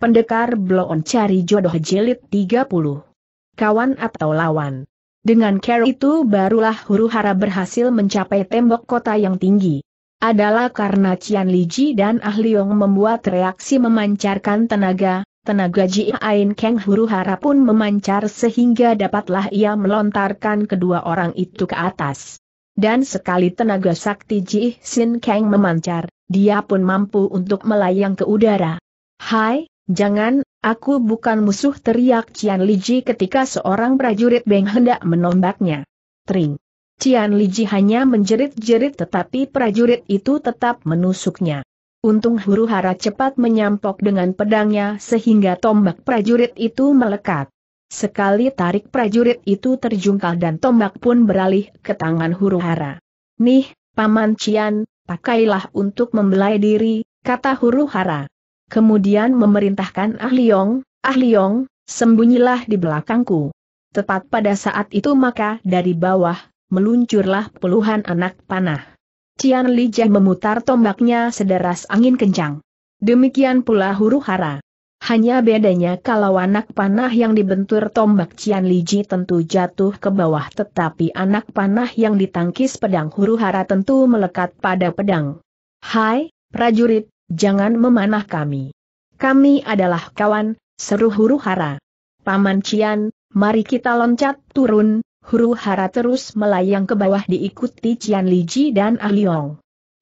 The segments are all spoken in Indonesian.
Pendekar Bloon Cari Jodoh Jelit 30. Kawan atau lawan. Dengan care itu barulah huru hara berhasil mencapai tembok kota yang tinggi. Adalah karena Cian Li Ji dan Ah Liong membuat reaksi memancarkan tenaga, tenaga Ji Ain Kang huru hara pun memancar sehingga dapatlah ia melontarkan kedua orang itu ke atas. Dan sekali tenaga sakti Ji Sin Kang memancar, dia pun mampu untuk melayang ke udara. Hai, Jangan, aku bukan musuh teriak Cian Liji ketika seorang prajurit Beng hendak menombaknya. Tring. Cian Liji hanya menjerit-jerit tetapi prajurit itu tetap menusuknya. Untung huru hara cepat menyampok dengan pedangnya sehingga tombak prajurit itu melekat. Sekali tarik prajurit itu terjungkal dan tombak pun beralih ke tangan huru hara. Nih, Paman Cian, pakailah untuk membelai diri, kata huru hara kemudian memerintahkan Ah Liong, Ah Liong, sembunyilah di belakangku. Tepat pada saat itu maka dari bawah, meluncurlah puluhan anak panah. Cian Lijah memutar tombaknya sederas angin kencang. Demikian pula huru hara. Hanya bedanya kalau anak panah yang dibentur tombak Cian Liji tentu jatuh ke bawah tetapi anak panah yang ditangkis pedang huru hara tentu melekat pada pedang. Hai, prajurit, Jangan memanah kami. Kami adalah kawan, seru huru hara. Paman Cian, mari kita loncat turun, huru hara terus melayang ke bawah diikuti Cian Liji dan Aliong. Ah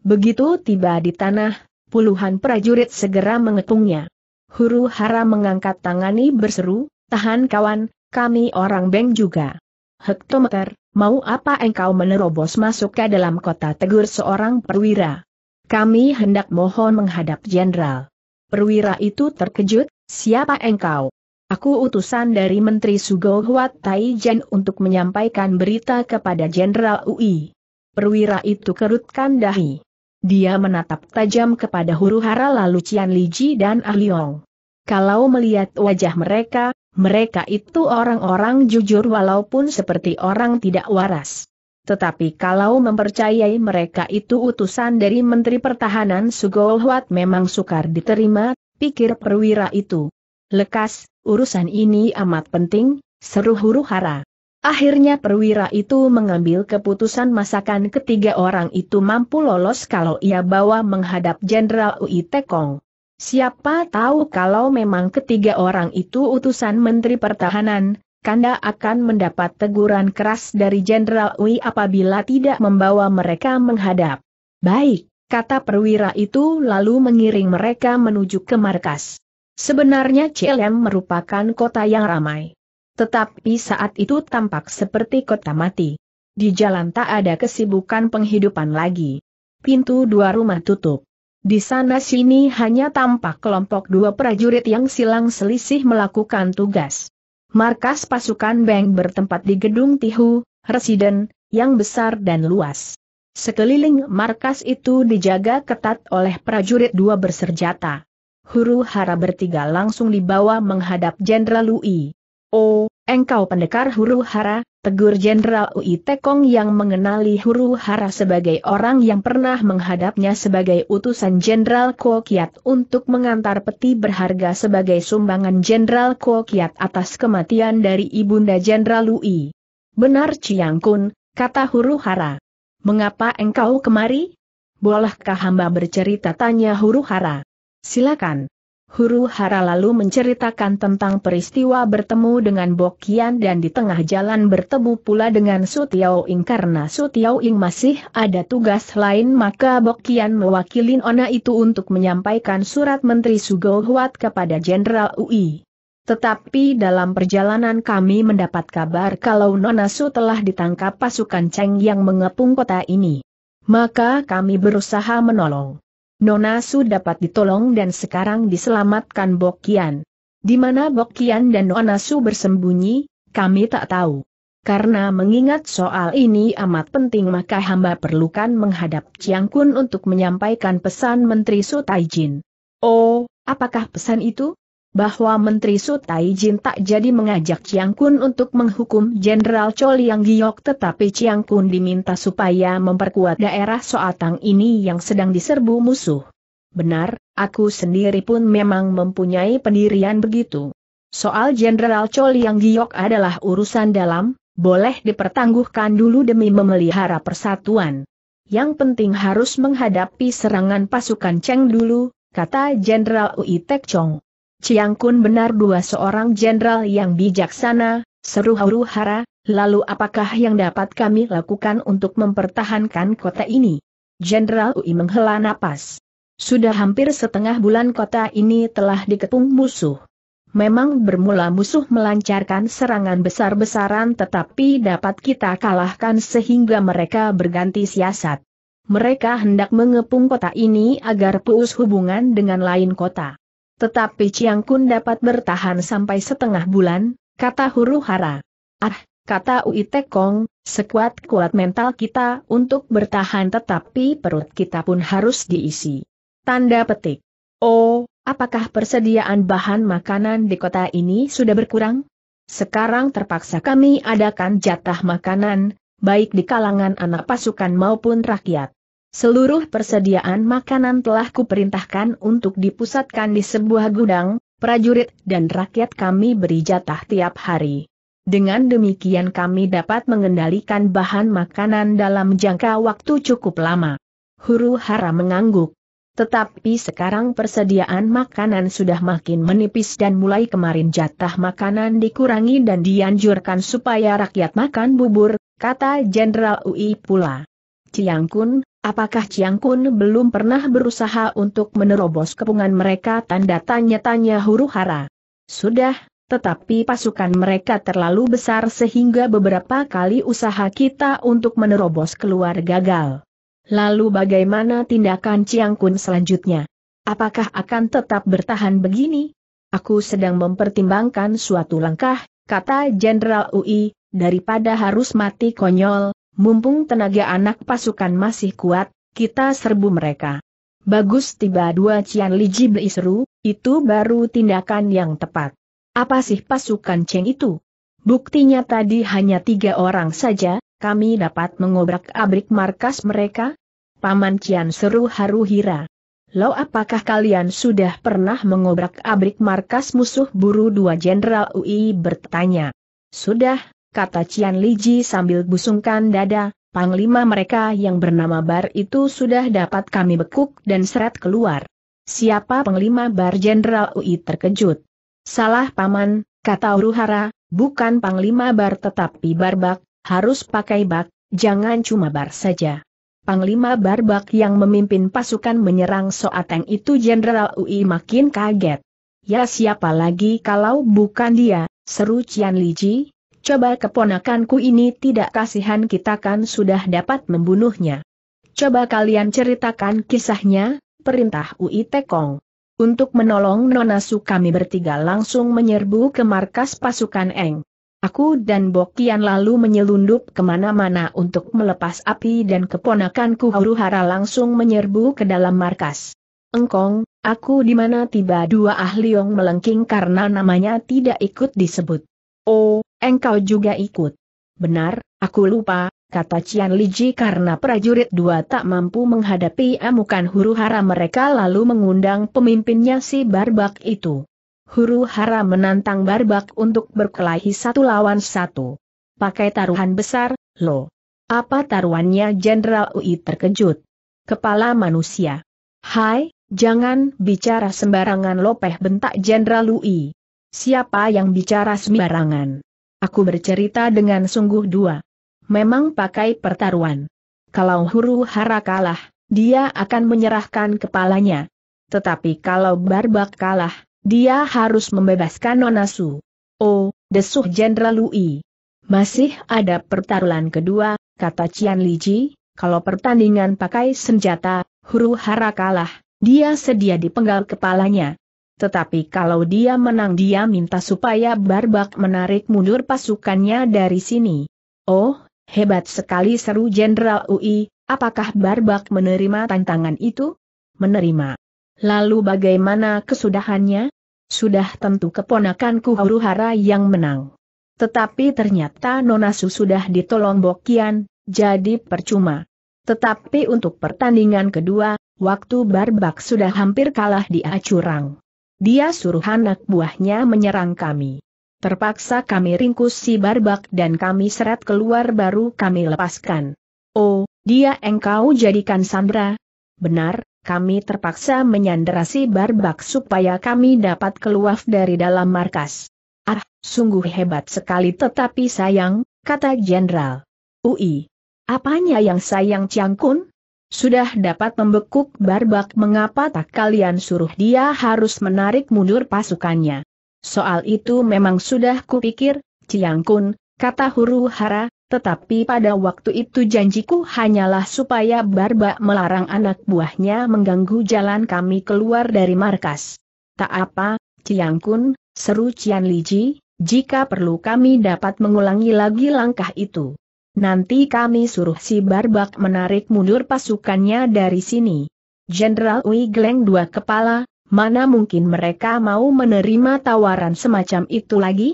Begitu tiba di tanah, puluhan prajurit segera mengepungnya. Huru hara mengangkat tangani berseru, tahan kawan, kami orang beng juga. Hektometer, mau apa engkau menerobos masuk ke dalam kota tegur seorang perwira? Kami hendak mohon menghadap jenderal. Perwira itu terkejut, siapa engkau? Aku utusan dari Menteri Sugo Huat Taijen untuk menyampaikan berita kepada Jenderal UI. Perwira itu kerutkan dahi. Dia menatap tajam kepada huru hara lalu Cian Liji dan Ahliong. Kalau melihat wajah mereka, mereka itu orang-orang jujur walaupun seperti orang tidak waras. Tetapi kalau mempercayai mereka itu utusan dari Menteri Pertahanan Sugohwat memang sukar diterima, pikir perwira itu. Lekas, urusan ini amat penting, seru huru hara. Akhirnya perwira itu mengambil keputusan masakan ketiga orang itu mampu lolos kalau ia bawa menghadap Jenderal Ui Tekong. Siapa tahu kalau memang ketiga orang itu utusan Menteri Pertahanan, Kanda akan mendapat teguran keras dari Jenderal Ui apabila tidak membawa mereka menghadap. Baik, kata perwira itu lalu mengiring mereka menuju ke markas. Sebenarnya Cilem merupakan kota yang ramai. Tetapi saat itu tampak seperti kota mati. Di jalan tak ada kesibukan penghidupan lagi. Pintu dua rumah tutup. Di sana sini hanya tampak kelompok dua prajurit yang silang selisih melakukan tugas. Markas pasukan Beng bertempat di gedung Tihu, Residen, yang besar dan luas. Sekeliling markas itu dijaga ketat oleh prajurit dua berserjata. Huru hara bertiga langsung dibawa menghadap Jenderal Lui. Oh, engkau pendekar huru hara, Tegur Jenderal Ui Tekong yang mengenali Huru Hara sebagai orang yang pernah menghadapnya sebagai utusan Jenderal Kuo Kiat untuk mengantar peti berharga sebagai sumbangan Jenderal Kuo Kiat atas kematian dari Ibunda Jenderal Ui. Benar Ciang Kun, kata Huru Hara. Mengapa engkau kemari? Bolehkah hamba bercerita tanya Huru Hara? Silakan. Huru Hara lalu menceritakan tentang peristiwa bertemu dengan Bokian dan di tengah jalan bertemu pula dengan Sutiau Ing karena Sutiao Ing masih ada tugas lain maka Bokian mewakili Ona itu untuk menyampaikan surat Menteri Sugo Huat kepada Jenderal UI. Tetapi dalam perjalanan kami mendapat kabar kalau Nona Su telah ditangkap pasukan Cheng yang mengepung kota ini. Maka kami berusaha menolong. Nona Su dapat ditolong dan sekarang diselamatkan Bokian. Di mana Bokian dan Nona Su bersembunyi, kami tak tahu. Karena mengingat soal ini amat penting maka hamba perlukan menghadap Chiang Kun untuk menyampaikan pesan Menteri Su Taijin. Oh, apakah pesan itu? bahwa Menteri Sutai Jin tak jadi mengajak Chiang Kun untuk menghukum Jenderal Choliang Giok tetapi Chiang Kun diminta supaya memperkuat daerah Soatang ini yang sedang diserbu musuh. Benar, aku sendiri pun memang mempunyai pendirian begitu. Soal Jenderal Choliang Giok adalah urusan dalam, boleh dipertangguhkan dulu demi memelihara persatuan. Yang penting harus menghadapi serangan pasukan Cheng dulu, kata Jenderal Ui Tek Chong. Chiang Kun benar dua seorang jenderal yang bijaksana, seru haru hara, lalu apakah yang dapat kami lakukan untuk mempertahankan kota ini? Jenderal Ui menghela napas. Sudah hampir setengah bulan kota ini telah diketung musuh. Memang bermula musuh melancarkan serangan besar-besaran tetapi dapat kita kalahkan sehingga mereka berganti siasat. Mereka hendak mengepung kota ini agar puus hubungan dengan lain kota. Tetapi Chiang Kun dapat bertahan sampai setengah bulan, kata huru hara. Ah, kata Ui Tekong, sekuat-kuat mental kita untuk bertahan tetapi perut kita pun harus diisi. Tanda petik. Oh, apakah persediaan bahan makanan di kota ini sudah berkurang? Sekarang terpaksa kami adakan jatah makanan, baik di kalangan anak pasukan maupun rakyat. Seluruh persediaan makanan telah kuperintahkan untuk dipusatkan di sebuah gudang, prajurit dan rakyat kami beri jatah tiap hari. Dengan demikian kami dapat mengendalikan bahan makanan dalam jangka waktu cukup lama. Huru hara mengangguk. Tetapi sekarang persediaan makanan sudah makin menipis dan mulai kemarin jatah makanan dikurangi dan dianjurkan supaya rakyat makan bubur, kata Jenderal UI pula. Ciangkun, Apakah Chiang Kun belum pernah berusaha untuk menerobos kepungan mereka tanda tanya-tanya huru hara? Sudah, tetapi pasukan mereka terlalu besar sehingga beberapa kali usaha kita untuk menerobos keluar gagal. Lalu bagaimana tindakan Chiang Kun selanjutnya? Apakah akan tetap bertahan begini? Aku sedang mempertimbangkan suatu langkah, kata Jenderal UI, daripada harus mati konyol, Mumpung tenaga anak pasukan masih kuat, kita serbu mereka. Bagus tiba dua Cian Liji seru, itu baru tindakan yang tepat. Apa sih pasukan Cheng itu? Buktinya tadi hanya tiga orang saja, kami dapat mengobrak-abrik markas mereka? Paman Cian seru Haruhira. Lo apakah kalian sudah pernah mengobrak-abrik markas musuh buru dua Jenderal UI bertanya? Sudah, kata Cian Liji sambil busungkan dada, panglima mereka yang bernama Bar itu sudah dapat kami bekuk dan seret keluar. Siapa panglima Bar Jenderal UI terkejut. Salah paman, kata Uruhara, bukan panglima Bar tetapi Barbak, harus pakai bak, jangan cuma Bar saja. Panglima Barbak yang memimpin pasukan menyerang Soateng itu Jenderal UI makin kaget. Ya siapa lagi kalau bukan dia, seru Cian Liji, Coba keponakanku ini tidak kasihan kita kan sudah dapat membunuhnya. Coba kalian ceritakan kisahnya, perintah UI Tekong. Untuk menolong Nonasu kami bertiga langsung menyerbu ke markas pasukan Eng. Aku dan Bokian lalu menyelundup kemana-mana untuk melepas api dan keponakanku Huruhara langsung menyerbu ke dalam markas. Engkong, aku di mana tiba dua ahliong melengking karena namanya tidak ikut disebut. Oh, engkau juga ikut. Benar, aku lupa, kata Cian Liji karena prajurit dua tak mampu menghadapi amukan huru hara mereka lalu mengundang pemimpinnya si Barbak itu. Huru hara menantang Barbak untuk berkelahi satu lawan satu. Pakai taruhan besar, lo. Apa taruhannya Jenderal UI terkejut? Kepala manusia. Hai, jangan bicara sembarangan lopeh bentak Jenderal UI. Siapa yang bicara sembarangan? Aku bercerita dengan sungguh dua. Memang pakai pertaruhan. Kalau huru hara kalah, dia akan menyerahkan kepalanya. Tetapi kalau barbak kalah, dia harus membebaskan Nonasu. Oh, desuh Jenderal Lui. Masih ada pertarungan kedua, kata Cian Liji, kalau pertandingan pakai senjata, huru hara kalah, dia sedia dipenggal kepalanya tetapi kalau dia menang dia minta supaya Barbak menarik mundur pasukannya dari sini. Oh, hebat sekali seru Jenderal UI, apakah Barbak menerima tantangan itu? Menerima. Lalu bagaimana kesudahannya? Sudah tentu keponakanku huru yang menang. Tetapi ternyata Nonasu sudah ditolong Bokian, jadi percuma. Tetapi untuk pertandingan kedua, waktu Barbak sudah hampir kalah di Acurang. Dia suruh anak buahnya menyerang kami. Terpaksa kami ringkus si barbak dan kami seret keluar baru kami lepaskan. Oh, dia engkau jadikan sandra? Benar, kami terpaksa menyandera si barbak supaya kami dapat keluar dari dalam markas. Ah, sungguh hebat sekali tetapi sayang, kata Jenderal. Ui, apanya yang sayang Ciangkun? Sudah dapat membekuk barbak mengapa tak kalian suruh dia harus menarik mundur pasukannya. Soal itu memang sudah kupikir, Ciang Kun, kata huru hara, tetapi pada waktu itu janjiku hanyalah supaya barbak melarang anak buahnya mengganggu jalan kami keluar dari markas. Tak apa, Ciang Kun, seru Cian Liji, jika perlu kami dapat mengulangi lagi langkah itu. Nanti kami suruh si Barbak menarik mundur pasukannya dari sini. Jenderal Ui Gleng dua kepala, mana mungkin mereka mau menerima tawaran semacam itu lagi?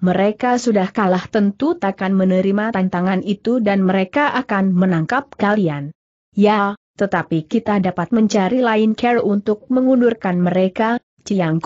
Mereka sudah kalah tentu takkan menerima tantangan itu dan mereka akan menangkap kalian. Ya, tetapi kita dapat mencari lain care untuk mengundurkan mereka, Ciang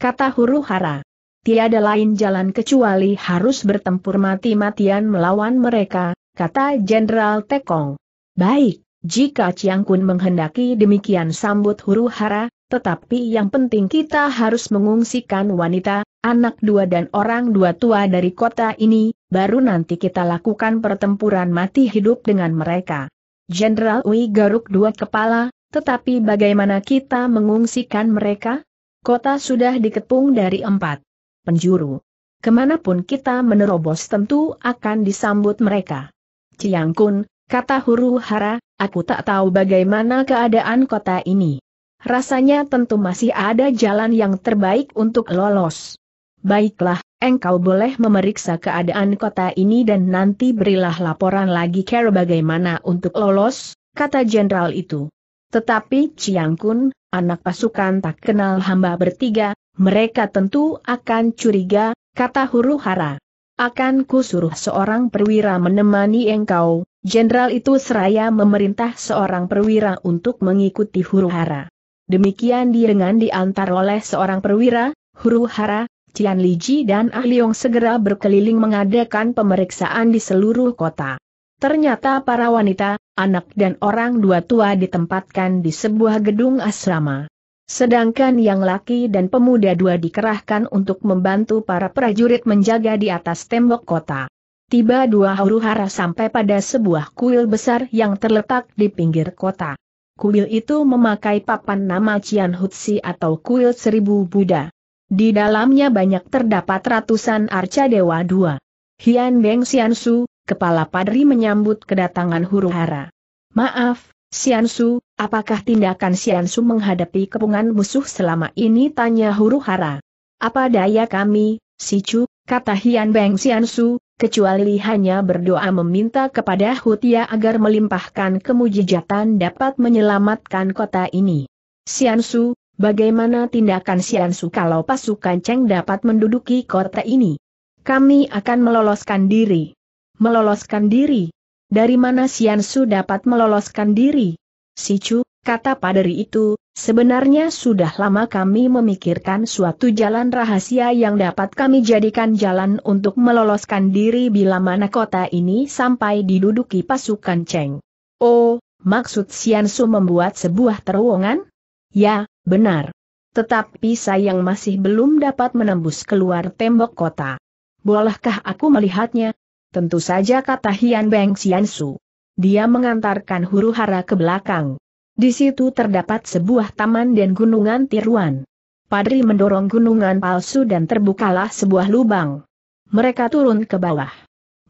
kata huru hara tiada lain jalan kecuali harus bertempur mati-matian melawan mereka, kata Jenderal Tekong. Baik, jika Chiang Kun menghendaki demikian sambut huru hara, tetapi yang penting kita harus mengungsikan wanita, anak dua dan orang dua tua dari kota ini, baru nanti kita lakukan pertempuran mati hidup dengan mereka. Jenderal Wei garuk dua kepala, tetapi bagaimana kita mengungsikan mereka? Kota sudah dikepung dari empat penjuru. Kemanapun kita menerobos tentu akan disambut mereka. Ciang Kun, kata huru hara, aku tak tahu bagaimana keadaan kota ini. Rasanya tentu masih ada jalan yang terbaik untuk lolos. Baiklah, engkau boleh memeriksa keadaan kota ini dan nanti berilah laporan lagi care bagaimana untuk lolos, kata jenderal itu. Tetapi Ciang Kun, anak pasukan tak kenal hamba bertiga, mereka tentu akan curiga, kata huru hara. Akan kusuruh seorang perwira menemani engkau, jenderal itu seraya memerintah seorang perwira untuk mengikuti huru hara. Demikian dengan diantar oleh seorang perwira, huru hara, Cian Liji dan Ah segera berkeliling mengadakan pemeriksaan di seluruh kota. Ternyata para wanita, anak dan orang dua tua ditempatkan di sebuah gedung asrama. Sedangkan yang laki dan pemuda dua dikerahkan untuk membantu para prajurit menjaga di atas tembok kota. Tiba dua huru hara sampai pada sebuah kuil besar yang terletak di pinggir kota. Kuil itu memakai papan nama Cian Hutsi atau kuil seribu Buddha. Di dalamnya banyak terdapat ratusan arca dewa dua. Hian Beng Xiansu, kepala padri menyambut kedatangan huru hara. Maaf, Xiansu, Apakah tindakan Siansu menghadapi kepungan musuh selama ini tanya huru hara? Apa daya kami, si Chu, kata Hian Beng Siansu, kecuali hanya berdoa meminta kepada Hutia agar melimpahkan kemujijatan dapat menyelamatkan kota ini. Siansu, bagaimana tindakan Siansu kalau pasukan Cheng dapat menduduki kota ini? Kami akan meloloskan diri. Meloloskan diri? Dari mana Siansu dapat meloloskan diri? Si Chu, kata paderi itu, sebenarnya sudah lama kami memikirkan suatu jalan rahasia yang dapat kami jadikan jalan untuk meloloskan diri bila mana kota ini sampai diduduki pasukan Cheng. Oh, maksud Sian Su membuat sebuah terowongan? Ya, benar. Tetapi sayang masih belum dapat menembus keluar tembok kota. Bolehkah aku melihatnya? Tentu saja kata Hian Beng Sian Su dia mengantarkan huru hara ke belakang. Di situ terdapat sebuah taman dan gunungan tiruan. Padri mendorong gunungan palsu dan terbukalah sebuah lubang. Mereka turun ke bawah.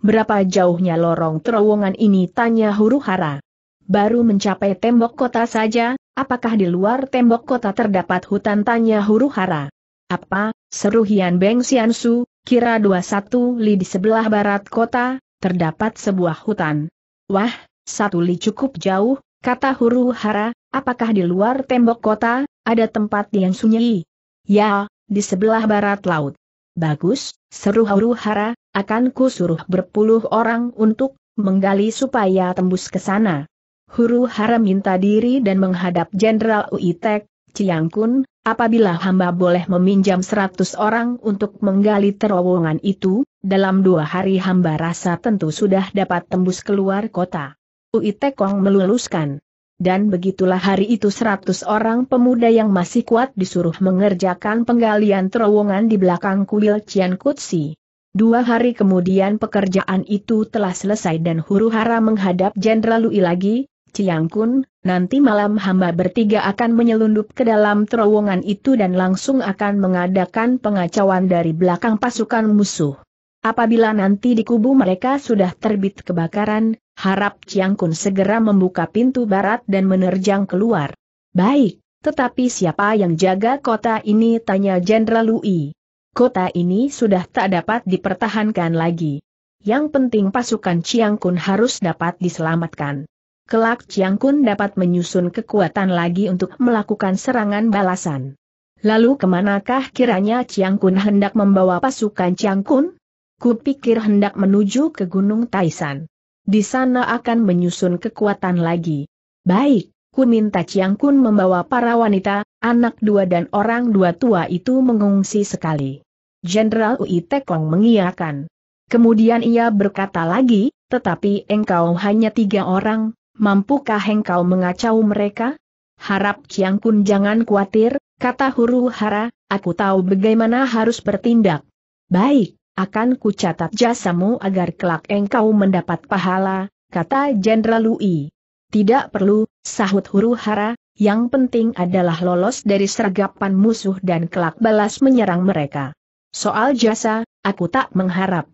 Berapa jauhnya lorong terowongan ini tanya huru hara. Baru mencapai tembok kota saja, apakah di luar tembok kota terdapat hutan tanya huru hara. Apa, seru Hian Beng Siansu, kira 21 li di sebelah barat kota, terdapat sebuah hutan, Wah, satu li cukup jauh, kata huru hara, apakah di luar tembok kota, ada tempat yang sunyi? Ya, di sebelah barat laut. Bagus, seru huru hara, akan ku suruh berpuluh orang untuk menggali supaya tembus ke sana. Huru hara minta diri dan menghadap Jenderal Uitek, Ciangkun, Apabila hamba boleh meminjam seratus orang untuk menggali terowongan itu, dalam dua hari hamba rasa tentu sudah dapat tembus keluar kota. Ui Tekong meluluskan. Dan begitulah hari itu seratus orang pemuda yang masih kuat disuruh mengerjakan penggalian terowongan di belakang kuil Cian Kutsi. Dua hari kemudian pekerjaan itu telah selesai dan huru hara menghadap Jenderal Lui lagi, Ciang Kun, nanti malam hamba bertiga akan menyelundup ke dalam terowongan itu dan langsung akan mengadakan pengacauan dari belakang pasukan musuh. Apabila nanti di kubu mereka sudah terbit kebakaran, harap Ciang Kun segera membuka pintu barat dan menerjang keluar. Baik, tetapi siapa yang jaga kota ini? Tanya Jenderal Lui. Kota ini sudah tak dapat dipertahankan lagi. Yang penting pasukan Ciang Kun harus dapat diselamatkan kelak Chiang Kun dapat menyusun kekuatan lagi untuk melakukan serangan balasan. Lalu kemanakah kiranya Chiang Kun hendak membawa pasukan Chiang Kun? Kupikir hendak menuju ke Gunung Taisan. Di sana akan menyusun kekuatan lagi. Baik, ku minta Chiang Kun membawa para wanita, anak dua dan orang dua tua itu mengungsi sekali. Jenderal Ui Tekong mengiakan. Kemudian ia berkata lagi, tetapi engkau hanya tiga orang, Mampukah engkau mengacau mereka? Harap Chiang Kun jangan khawatir, kata huru hara, aku tahu bagaimana harus bertindak. Baik, akan kucatat jasamu agar kelak engkau mendapat pahala, kata Jenderal Lui. Tidak perlu, sahut huru hara, yang penting adalah lolos dari sergapan musuh dan kelak balas menyerang mereka. Soal jasa, aku tak mengharap.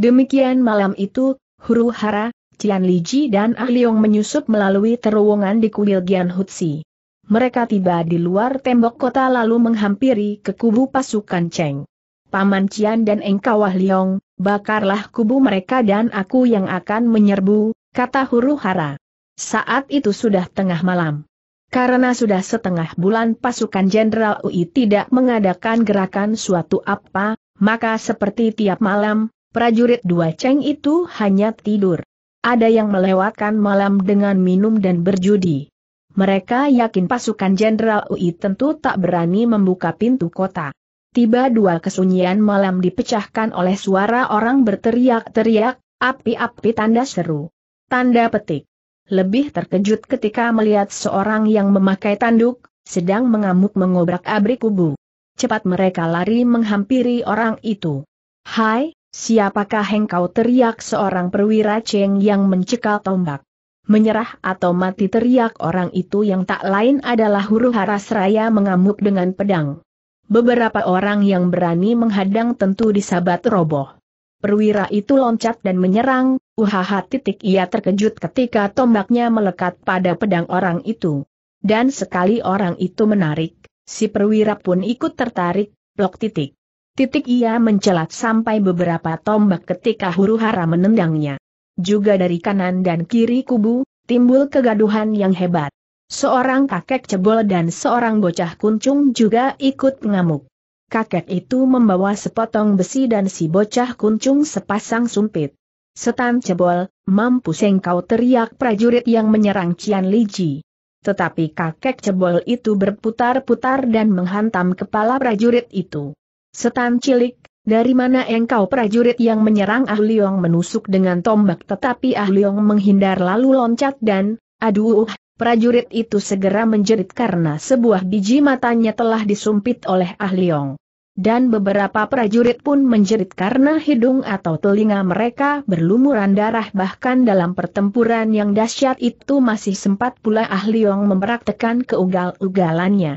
Demikian malam itu, huru hara, Cian Ji dan Ah Leong menyusup melalui terowongan di kuil Gian Hutsi. Mereka tiba di luar tembok kota lalu menghampiri ke kubu pasukan Cheng. Paman Cian dan Engkawah Leong, bakarlah kubu mereka dan aku yang akan menyerbu, kata huru hara. Saat itu sudah tengah malam. Karena sudah setengah bulan pasukan Jenderal UI tidak mengadakan gerakan suatu apa, maka seperti tiap malam, prajurit dua Cheng itu hanya tidur. Ada yang melewatkan malam dengan minum dan berjudi. Mereka yakin pasukan Jenderal UI tentu tak berani membuka pintu kota. Tiba dua kesunyian malam dipecahkan oleh suara orang berteriak-teriak, api-api tanda seru. Tanda petik. Lebih terkejut ketika melihat seorang yang memakai tanduk, sedang mengamuk mengobrak-abrik kubu. Cepat mereka lari menghampiri orang itu. Hai, Siapakah engkau teriak seorang perwira Cheng yang mencekal tombak? Menyerah atau mati teriak orang itu yang tak lain adalah huru hara seraya mengamuk dengan pedang. Beberapa orang yang berani menghadang tentu disabat roboh. Perwira itu loncat dan menyerang, uhaha titik ia terkejut ketika tombaknya melekat pada pedang orang itu. Dan sekali orang itu menarik, si perwira pun ikut tertarik, blok titik. Titik ia mencelat sampai beberapa tombak ketika huru hara menendangnya. Juga dari kanan dan kiri kubu, timbul kegaduhan yang hebat. Seorang kakek cebol dan seorang bocah kuncung juga ikut ngamuk. Kakek itu membawa sepotong besi dan si bocah kuncung sepasang sumpit. Setan cebol, mampu sengkau teriak prajurit yang menyerang Cian Li Ji. Tetapi kakek cebol itu berputar-putar dan menghantam kepala prajurit itu. Setan cilik, dari mana engkau prajurit yang menyerang Ah Liong menusuk dengan tombak tetapi Ah Liong menghindar lalu loncat dan, aduh, prajurit itu segera menjerit karena sebuah biji matanya telah disumpit oleh Ah Liong. Dan beberapa prajurit pun menjerit karena hidung atau telinga mereka berlumuran darah bahkan dalam pertempuran yang dahsyat itu masih sempat pula Ah Liong mempraktekan keunggal-ugalannya.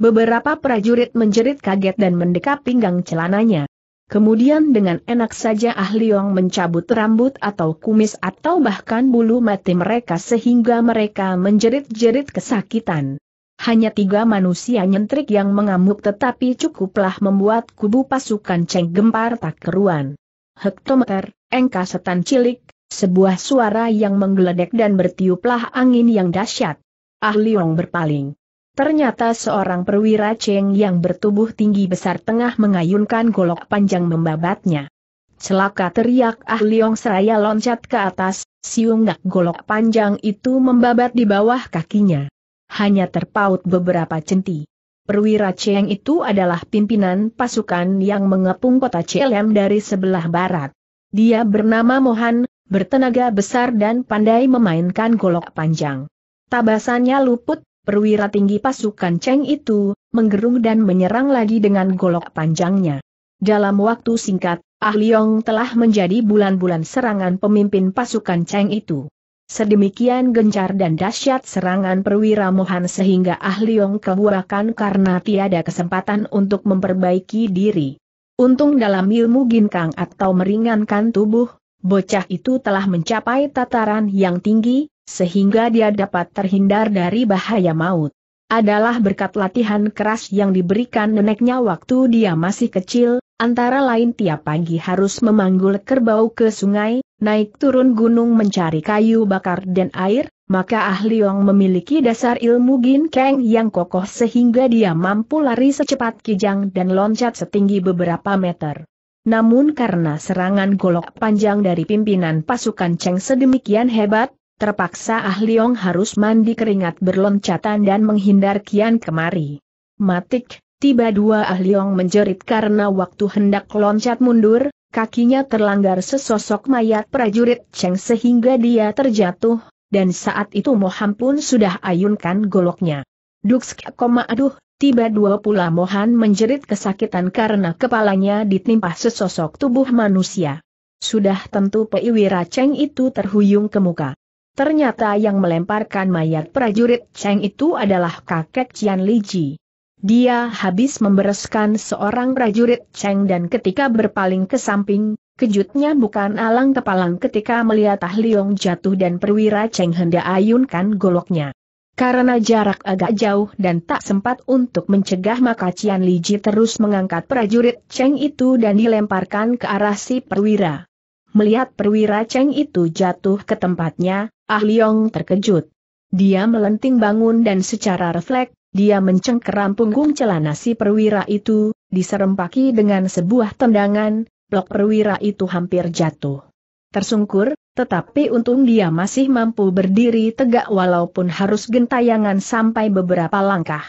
Beberapa prajurit menjerit kaget dan mendekap pinggang celananya. Kemudian dengan enak saja Ah mencabut rambut atau kumis atau bahkan bulu mati mereka sehingga mereka menjerit-jerit kesakitan. Hanya tiga manusia nyentrik yang mengamuk tetapi cukuplah membuat kubu pasukan Ceng gempar tak keruan. Hektometer, engka setan cilik, sebuah suara yang menggeledek dan bertiuplah angin yang dahsyat. Ah berpaling. Ternyata seorang perwira Cheng yang bertubuh tinggi besar tengah mengayunkan golok panjang membabatnya. Celaka teriak Ah Liong seraya loncat ke atas, siunggak golok panjang itu membabat di bawah kakinya. Hanya terpaut beberapa centi. Perwira Cheng itu adalah pimpinan pasukan yang mengepung kota Celem dari sebelah barat. Dia bernama Mohan, bertenaga besar dan pandai memainkan golok panjang. Tabasannya luput perwira tinggi pasukan Cheng itu, menggerung dan menyerang lagi dengan golok panjangnya. Dalam waktu singkat, Ah Liong telah menjadi bulan-bulan serangan pemimpin pasukan Cheng itu. Sedemikian gencar dan dahsyat serangan perwira Mohan sehingga Ah Liong kebuakan karena tiada kesempatan untuk memperbaiki diri. Untung dalam ilmu ginkang atau meringankan tubuh, bocah itu telah mencapai tataran yang tinggi, sehingga dia dapat terhindar dari bahaya maut. Adalah berkat latihan keras yang diberikan neneknya waktu dia masih kecil, antara lain tiap pagi harus memanggul kerbau ke sungai, naik turun gunung mencari kayu bakar dan air, maka ahli Yong memiliki dasar ilmu ginkeng yang kokoh sehingga dia mampu lari secepat kijang dan loncat setinggi beberapa meter. Namun karena serangan golok panjang dari pimpinan pasukan Cheng sedemikian hebat, Terpaksa Ah Liong harus mandi keringat berloncatan dan menghindar kian kemari. Matik, tiba dua Ah Liong menjerit karena waktu hendak loncat mundur, kakinya terlanggar sesosok mayat prajurit Cheng sehingga dia terjatuh, dan saat itu Moham pun sudah ayunkan goloknya. Duksk koma aduh, tiba dua pula Mohan menjerit kesakitan karena kepalanya ditimpa sesosok tubuh manusia. Sudah tentu Pei Wira Cheng itu terhuyung ke muka. Ternyata yang melemparkan mayat prajurit Cheng itu adalah kakek Cian Liji. Dia habis membereskan seorang prajurit Cheng dan ketika berpaling ke samping, kejutnya bukan alang kepalang ketika melihat Ah Liong jatuh dan perwira Cheng hendak ayunkan goloknya. Karena jarak agak jauh dan tak sempat untuk mencegah maka Cian Liji terus mengangkat prajurit Cheng itu dan dilemparkan ke arah si perwira. Melihat perwira Cheng itu jatuh ke tempatnya, Ah Leong terkejut. Dia melenting bangun dan secara refleks, dia mencengkeram punggung celana si perwira itu, diserempaki dengan sebuah tendangan, blok perwira itu hampir jatuh. Tersungkur, tetapi untung dia masih mampu berdiri tegak walaupun harus gentayangan sampai beberapa langkah.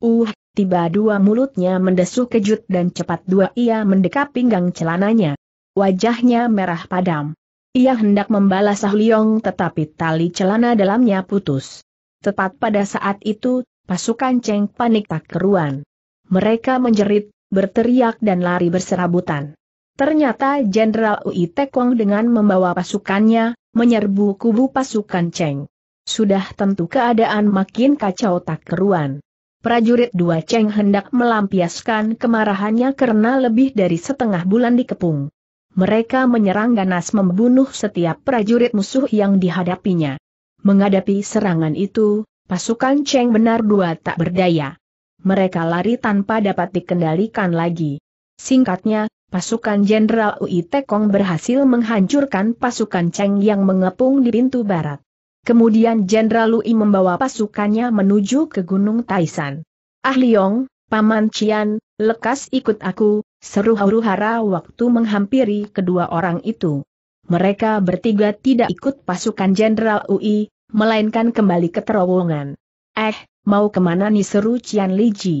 Uh, tiba dua mulutnya mendesuk kejut dan cepat dua ia mendekap pinggang celananya wajahnya merah padam. Ia hendak membalas Ah Liong tetapi tali celana dalamnya putus. Tepat pada saat itu, pasukan Cheng panik tak keruan. Mereka menjerit, berteriak dan lari berserabutan. Ternyata Jenderal Ui Tekong dengan membawa pasukannya, menyerbu kubu pasukan Cheng. Sudah tentu keadaan makin kacau tak keruan. Prajurit dua Cheng hendak melampiaskan kemarahannya karena lebih dari setengah bulan dikepung mereka menyerang ganas membunuh setiap prajurit musuh yang dihadapinya. Menghadapi serangan itu, pasukan Cheng benar dua tak berdaya. Mereka lari tanpa dapat dikendalikan lagi. Singkatnya, pasukan Jenderal Ui Tekong berhasil menghancurkan pasukan Cheng yang mengepung di pintu barat. Kemudian Jenderal Ui membawa pasukannya menuju ke Gunung Taisan. Ah Leong, Paman Cian, lekas ikut aku, Seru huru-hara waktu menghampiri kedua orang itu. Mereka bertiga tidak ikut pasukan Jenderal UI, melainkan kembali ke terowongan. Eh, mau kemana nih seru Cian Li Ji?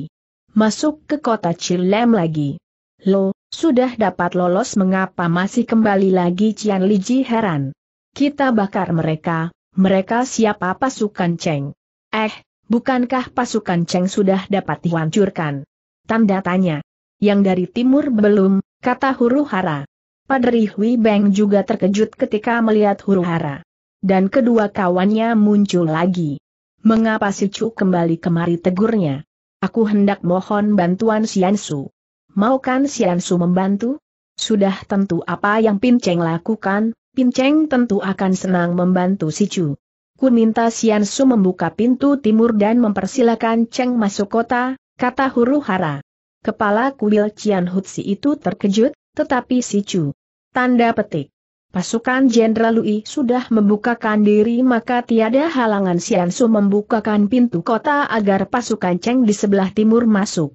Masuk ke kota Cilem lagi. Lo, sudah dapat lolos mengapa masih kembali lagi Cian Li Ji heran. Kita bakar mereka, mereka siapa pasukan Cheng? Eh, bukankah pasukan Cheng sudah dapat dihancurkan? Tanda tanya yang dari timur belum, kata huru hara. Padri Hui Beng juga terkejut ketika melihat huru hara. Dan kedua kawannya muncul lagi. Mengapa si Chu kembali kemari tegurnya? Aku hendak mohon bantuan Siansu. Mau kan Siansu membantu? Sudah tentu apa yang Pinceng lakukan, Pinceng tentu akan senang membantu si Chu. Ku minta Siansu membuka pintu timur dan mempersilakan Cheng masuk kota, kata huru hara. Kepala kuil Cian Hutsi itu terkejut, tetapi si Chu. Tanda petik. Pasukan Jenderal Lui sudah membukakan diri maka tiada halangan Sian Su membukakan pintu kota agar pasukan Cheng di sebelah timur masuk.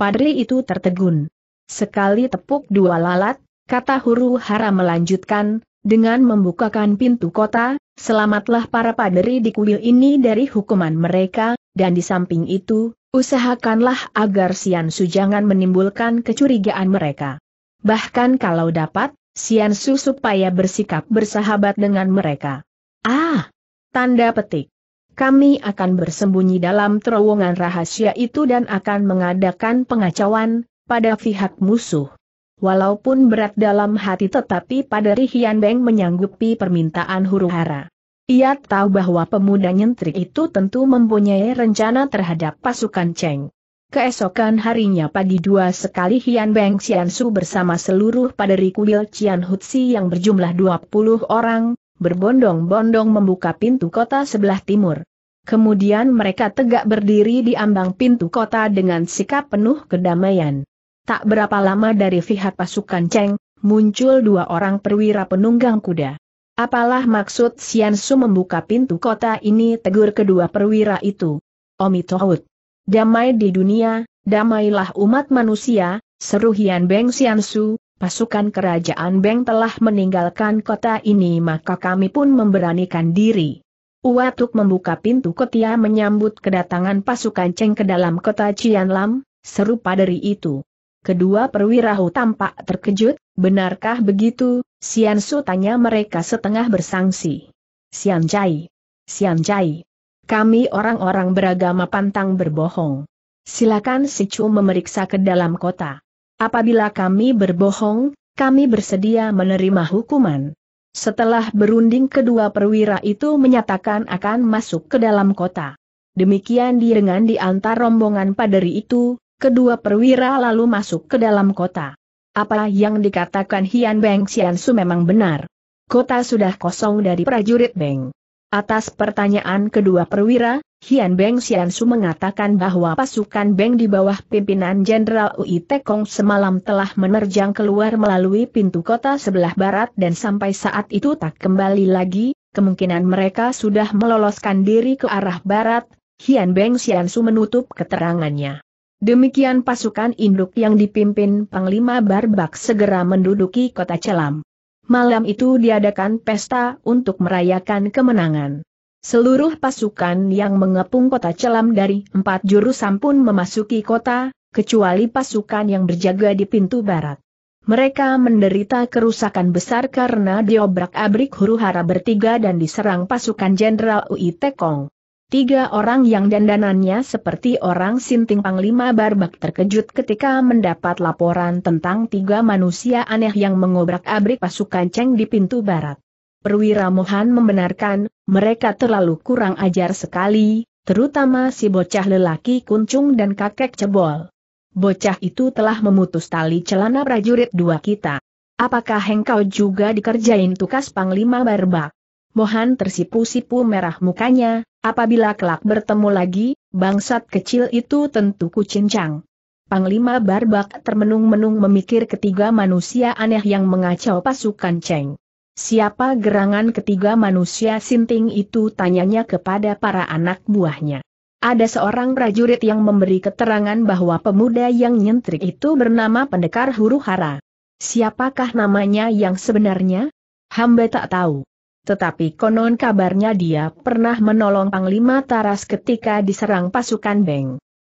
Padri itu tertegun. Sekali tepuk dua lalat, kata huru hara melanjutkan, dengan membukakan pintu kota, selamatlah para padri di kuil ini dari hukuman mereka, dan di samping itu, Usahakanlah agar Sian Su jangan menimbulkan kecurigaan mereka. Bahkan kalau dapat, Sian Su supaya bersikap bersahabat dengan mereka. Ah! Tanda petik. Kami akan bersembunyi dalam terowongan rahasia itu dan akan mengadakan pengacauan pada pihak musuh. Walaupun berat dalam hati tetapi pada Rihian Beng menyanggupi permintaan huru hara. Ia tahu bahwa pemuda nyentrik itu tentu mempunyai rencana terhadap pasukan Cheng. Keesokan harinya pagi dua sekali Hian Beng Xiansu bersama seluruh paderi kuil Cian Hutsi yang berjumlah 20 orang, berbondong-bondong membuka pintu kota sebelah timur. Kemudian mereka tegak berdiri di ambang pintu kota dengan sikap penuh kedamaian. Tak berapa lama dari pihak pasukan Cheng, muncul dua orang perwira penunggang kuda. Apalah maksud Su membuka pintu kota ini tegur kedua perwira itu. Omi Tohut. Damai di dunia, damailah umat manusia, seru Hian Beng Su. pasukan kerajaan Beng telah meninggalkan kota ini maka kami pun memberanikan diri. Uatuk membuka pintu kotia menyambut kedatangan pasukan Cheng ke dalam kota Cianlam, serupa dari itu. Kedua perwira Hu tampak terkejut, benarkah begitu, Sian Su tanya mereka setengah bersangsi. Sian Jai. Sian Jai. Kami orang-orang beragama pantang berbohong. Silakan si Chu memeriksa ke dalam kota. Apabila kami berbohong, kami bersedia menerima hukuman. Setelah berunding kedua perwira itu menyatakan akan masuk ke dalam kota. Demikian direngan di antar rombongan paderi itu, kedua perwira lalu masuk ke dalam kota. Apa yang dikatakan Hian Beng Su memang benar. Kota sudah kosong dari prajurit Beng. Atas pertanyaan kedua perwira, Hian Beng Su mengatakan bahwa pasukan Beng di bawah pimpinan Jenderal Ui Tekong semalam telah menerjang keluar melalui pintu kota sebelah barat dan sampai saat itu tak kembali lagi, kemungkinan mereka sudah meloloskan diri ke arah barat, Hian Beng Su menutup keterangannya. Demikian pasukan induk yang dipimpin Panglima Barbak segera menduduki kota Celam. Malam itu diadakan pesta untuk merayakan kemenangan. Seluruh pasukan yang mengepung kota Celam dari empat jurusan pun memasuki kota, kecuali pasukan yang berjaga di pintu barat. Mereka menderita kerusakan besar karena diobrak-abrik huru hara bertiga dan diserang pasukan Jenderal Ui Tekong. Tiga orang yang dandanannya seperti orang sinting Panglima Barbak terkejut ketika mendapat laporan tentang tiga manusia aneh yang mengobrak-abrik pasukan Cheng di pintu barat. Perwira Mohan membenarkan, mereka terlalu kurang ajar sekali, terutama si bocah lelaki kuncung dan kakek cebol. Bocah itu telah memutus tali celana prajurit dua kita. Apakah hengkau juga dikerjain tukas Panglima Barbak? Mohan tersipu-sipu merah mukanya, Apabila kelak bertemu lagi, bangsat kecil itu tentu kucincang. Panglima Barbak termenung-menung memikir ketiga manusia aneh yang mengacau pasukan Cheng. Siapa gerangan ketiga manusia sinting itu tanyanya kepada para anak buahnya ada seorang prajurit yang memberi keterangan bahwa pemuda yang nyentrik itu bernama pendekar huru hara. Siapakah namanya yang sebenarnya? Hamba tak tahu. Tetapi konon kabarnya dia pernah menolong Panglima Taras ketika diserang pasukan Beng.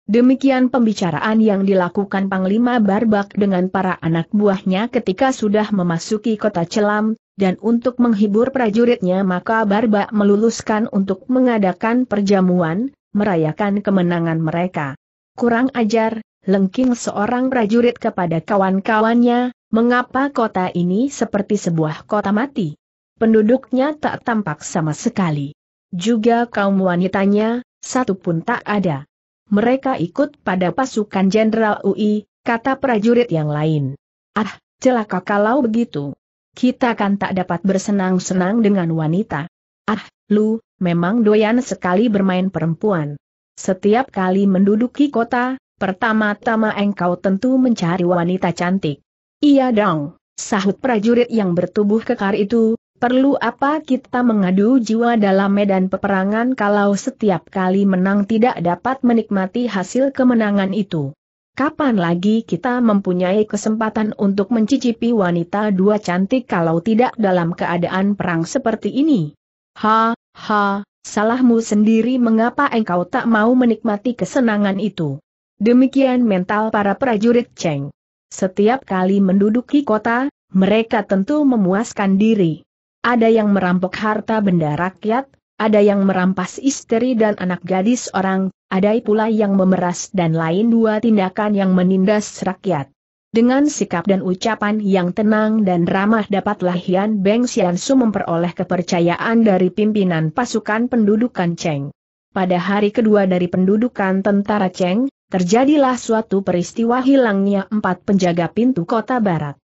Demikian pembicaraan yang dilakukan Panglima Barbak dengan para anak buahnya ketika sudah memasuki kota Celam, dan untuk menghibur prajuritnya maka Barbak meluluskan untuk mengadakan perjamuan, merayakan kemenangan mereka. Kurang ajar, lengking seorang prajurit kepada kawan-kawannya, mengapa kota ini seperti sebuah kota mati? Penduduknya tak tampak sama sekali. Juga kaum wanitanya, satu pun tak ada. Mereka ikut pada pasukan Jenderal UI, kata prajurit yang lain. Ah, celaka kalau begitu. Kita kan tak dapat bersenang-senang dengan wanita. Ah, lu, memang doyan sekali bermain perempuan. Setiap kali menduduki kota, pertama-tama engkau tentu mencari wanita cantik. Iya dong, sahut prajurit yang bertubuh kekar itu, Perlu apa kita mengadu jiwa dalam medan peperangan kalau setiap kali menang tidak dapat menikmati hasil kemenangan itu? Kapan lagi kita mempunyai kesempatan untuk mencicipi wanita dua cantik kalau tidak dalam keadaan perang seperti ini? Ha, ha, salahmu sendiri mengapa engkau tak mau menikmati kesenangan itu. Demikian mental para prajurit Cheng. Setiap kali menduduki kota, mereka tentu memuaskan diri. Ada yang merampok harta benda rakyat, ada yang merampas istri dan anak gadis orang, ada pula yang memeras dan lain dua tindakan yang menindas rakyat. Dengan sikap dan ucapan yang tenang dan ramah dapatlah Hian Beng Xiansu memperoleh kepercayaan dari pimpinan pasukan pendudukan Cheng. Pada hari kedua dari pendudukan tentara Cheng, terjadilah suatu peristiwa hilangnya empat penjaga pintu kota barat.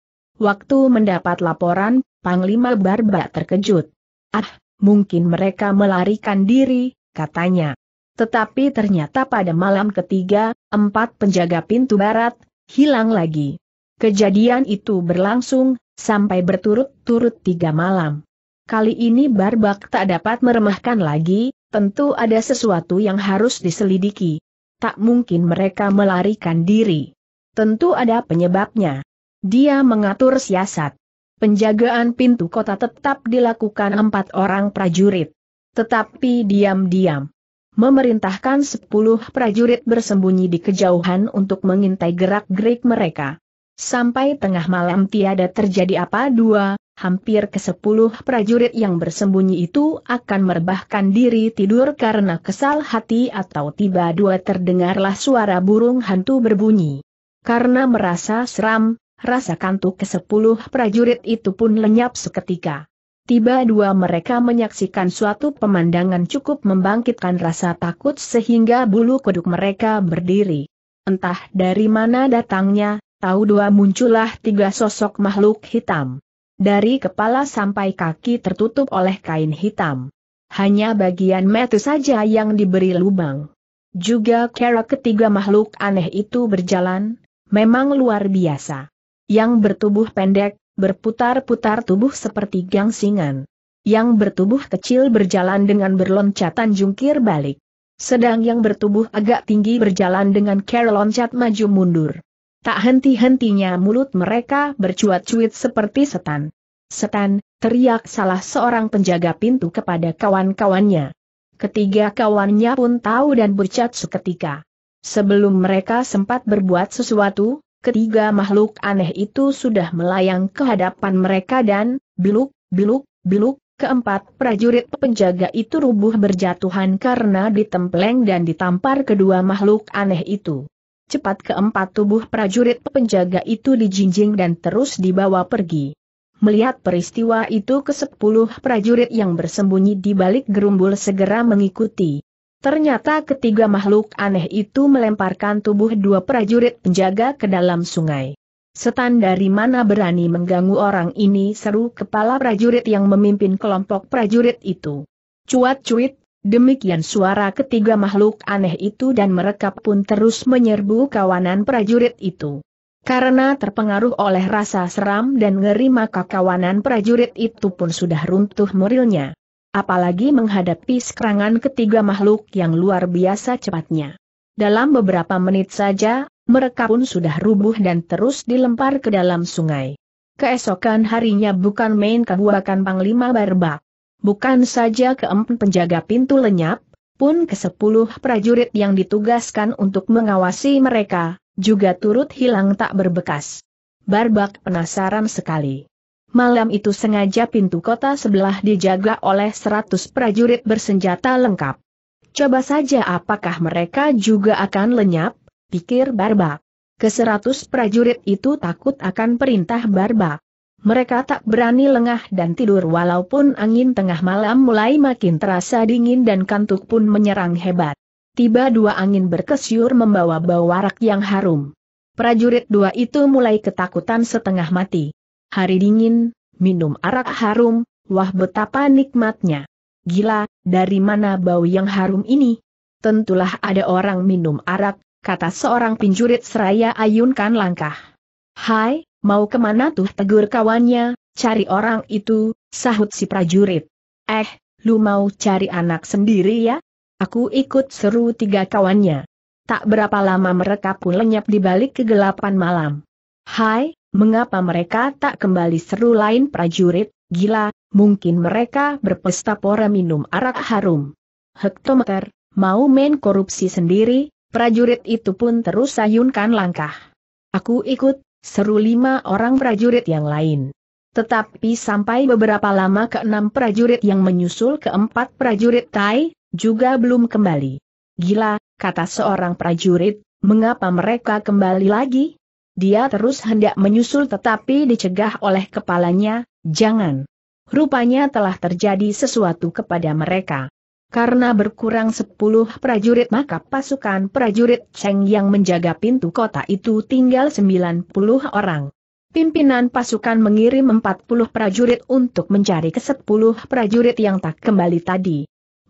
Waktu mendapat laporan, Panglima Barba terkejut. Ah, mungkin mereka melarikan diri, katanya. Tetapi ternyata pada malam ketiga, empat penjaga pintu barat, hilang lagi. Kejadian itu berlangsung, sampai berturut-turut tiga malam. Kali ini Barbak tak dapat meremahkan lagi, tentu ada sesuatu yang harus diselidiki. Tak mungkin mereka melarikan diri. Tentu ada penyebabnya. Dia mengatur siasat penjagaan pintu kota tetap dilakukan empat orang prajurit. Tetapi diam-diam. Memerintahkan sepuluh prajurit bersembunyi di kejauhan untuk mengintai gerak-gerik mereka. Sampai tengah malam tiada terjadi apa dua, hampir ke sepuluh prajurit yang bersembunyi itu akan merebahkan diri tidur karena kesal hati atau tiba dua terdengarlah suara burung hantu berbunyi. Karena merasa seram, Rasa kantuk ke sepuluh prajurit itu pun lenyap seketika. Tiba dua mereka menyaksikan suatu pemandangan cukup membangkitkan rasa takut sehingga bulu kuduk mereka berdiri. Entah dari mana datangnya, tahu dua muncullah tiga sosok makhluk hitam. Dari kepala sampai kaki tertutup oleh kain hitam. Hanya bagian metu saja yang diberi lubang. Juga kera ketiga makhluk aneh itu berjalan, memang luar biasa yang bertubuh pendek, berputar-putar tubuh seperti gangsingan. Yang bertubuh kecil berjalan dengan berloncatan jungkir balik. Sedang yang bertubuh agak tinggi berjalan dengan care loncat maju mundur. Tak henti-hentinya mulut mereka bercuat-cuit seperti setan. Setan, teriak salah seorang penjaga pintu kepada kawan-kawannya. Ketiga kawannya pun tahu dan bercat seketika. Sebelum mereka sempat berbuat sesuatu, ketiga makhluk aneh itu sudah melayang ke hadapan mereka dan, biluk, biluk, biluk, keempat prajurit penjaga itu rubuh berjatuhan karena ditempeleng dan ditampar kedua makhluk aneh itu. Cepat keempat tubuh prajurit penjaga itu dijinjing dan terus dibawa pergi. Melihat peristiwa itu ke sepuluh prajurit yang bersembunyi di balik gerumbul segera mengikuti. Ternyata ketiga makhluk aneh itu melemparkan tubuh dua prajurit penjaga ke dalam sungai. Setan dari mana berani mengganggu orang ini seru kepala prajurit yang memimpin kelompok prajurit itu. Cuat-cuit, demikian suara ketiga makhluk aneh itu dan mereka pun terus menyerbu kawanan prajurit itu. Karena terpengaruh oleh rasa seram dan ngeri maka kawanan prajurit itu pun sudah runtuh murilnya apalagi menghadapi serangan ketiga makhluk yang luar biasa cepatnya. Dalam beberapa menit saja, mereka pun sudah rubuh dan terus dilempar ke dalam sungai. Keesokan harinya bukan main kebuakan Panglima Barbak. Bukan saja keempat penjaga pintu lenyap, pun ke sepuluh prajurit yang ditugaskan untuk mengawasi mereka, juga turut hilang tak berbekas. Barbak penasaran sekali malam itu sengaja pintu kota sebelah dijaga oleh seratus prajurit bersenjata lengkap. Coba saja apakah mereka juga akan lenyap, pikir Barbak. Keseratus prajurit itu takut akan perintah Barba. Mereka tak berani lengah dan tidur walaupun angin tengah malam mulai makin terasa dingin dan kantuk pun menyerang hebat. Tiba dua angin berkesyur membawa bau warak yang harum. Prajurit dua itu mulai ketakutan setengah mati hari dingin, minum arak harum, wah betapa nikmatnya. Gila, dari mana bau yang harum ini? Tentulah ada orang minum arak, kata seorang pinjurit seraya ayunkan langkah. Hai, mau kemana tuh tegur kawannya, cari orang itu, sahut si prajurit. Eh, lu mau cari anak sendiri ya? Aku ikut seru tiga kawannya. Tak berapa lama mereka pun lenyap di balik kegelapan malam. Hai, mengapa mereka tak kembali seru lain prajurit, gila, mungkin mereka berpesta pora minum arak harum. Hektometer, mau main korupsi sendiri, prajurit itu pun terus sayunkan langkah. Aku ikut, seru lima orang prajurit yang lain. Tetapi sampai beberapa lama ke enam prajurit yang menyusul keempat prajurit Tai, juga belum kembali. Gila, kata seorang prajurit, mengapa mereka kembali lagi? Dia terus hendak menyusul tetapi dicegah oleh kepalanya, jangan. Rupanya telah terjadi sesuatu kepada mereka. Karena berkurang sepuluh prajurit maka pasukan prajurit Cheng yang menjaga pintu kota itu tinggal sembilan puluh orang. Pimpinan pasukan mengirim empat puluh prajurit untuk mencari ke sepuluh prajurit yang tak kembali tadi.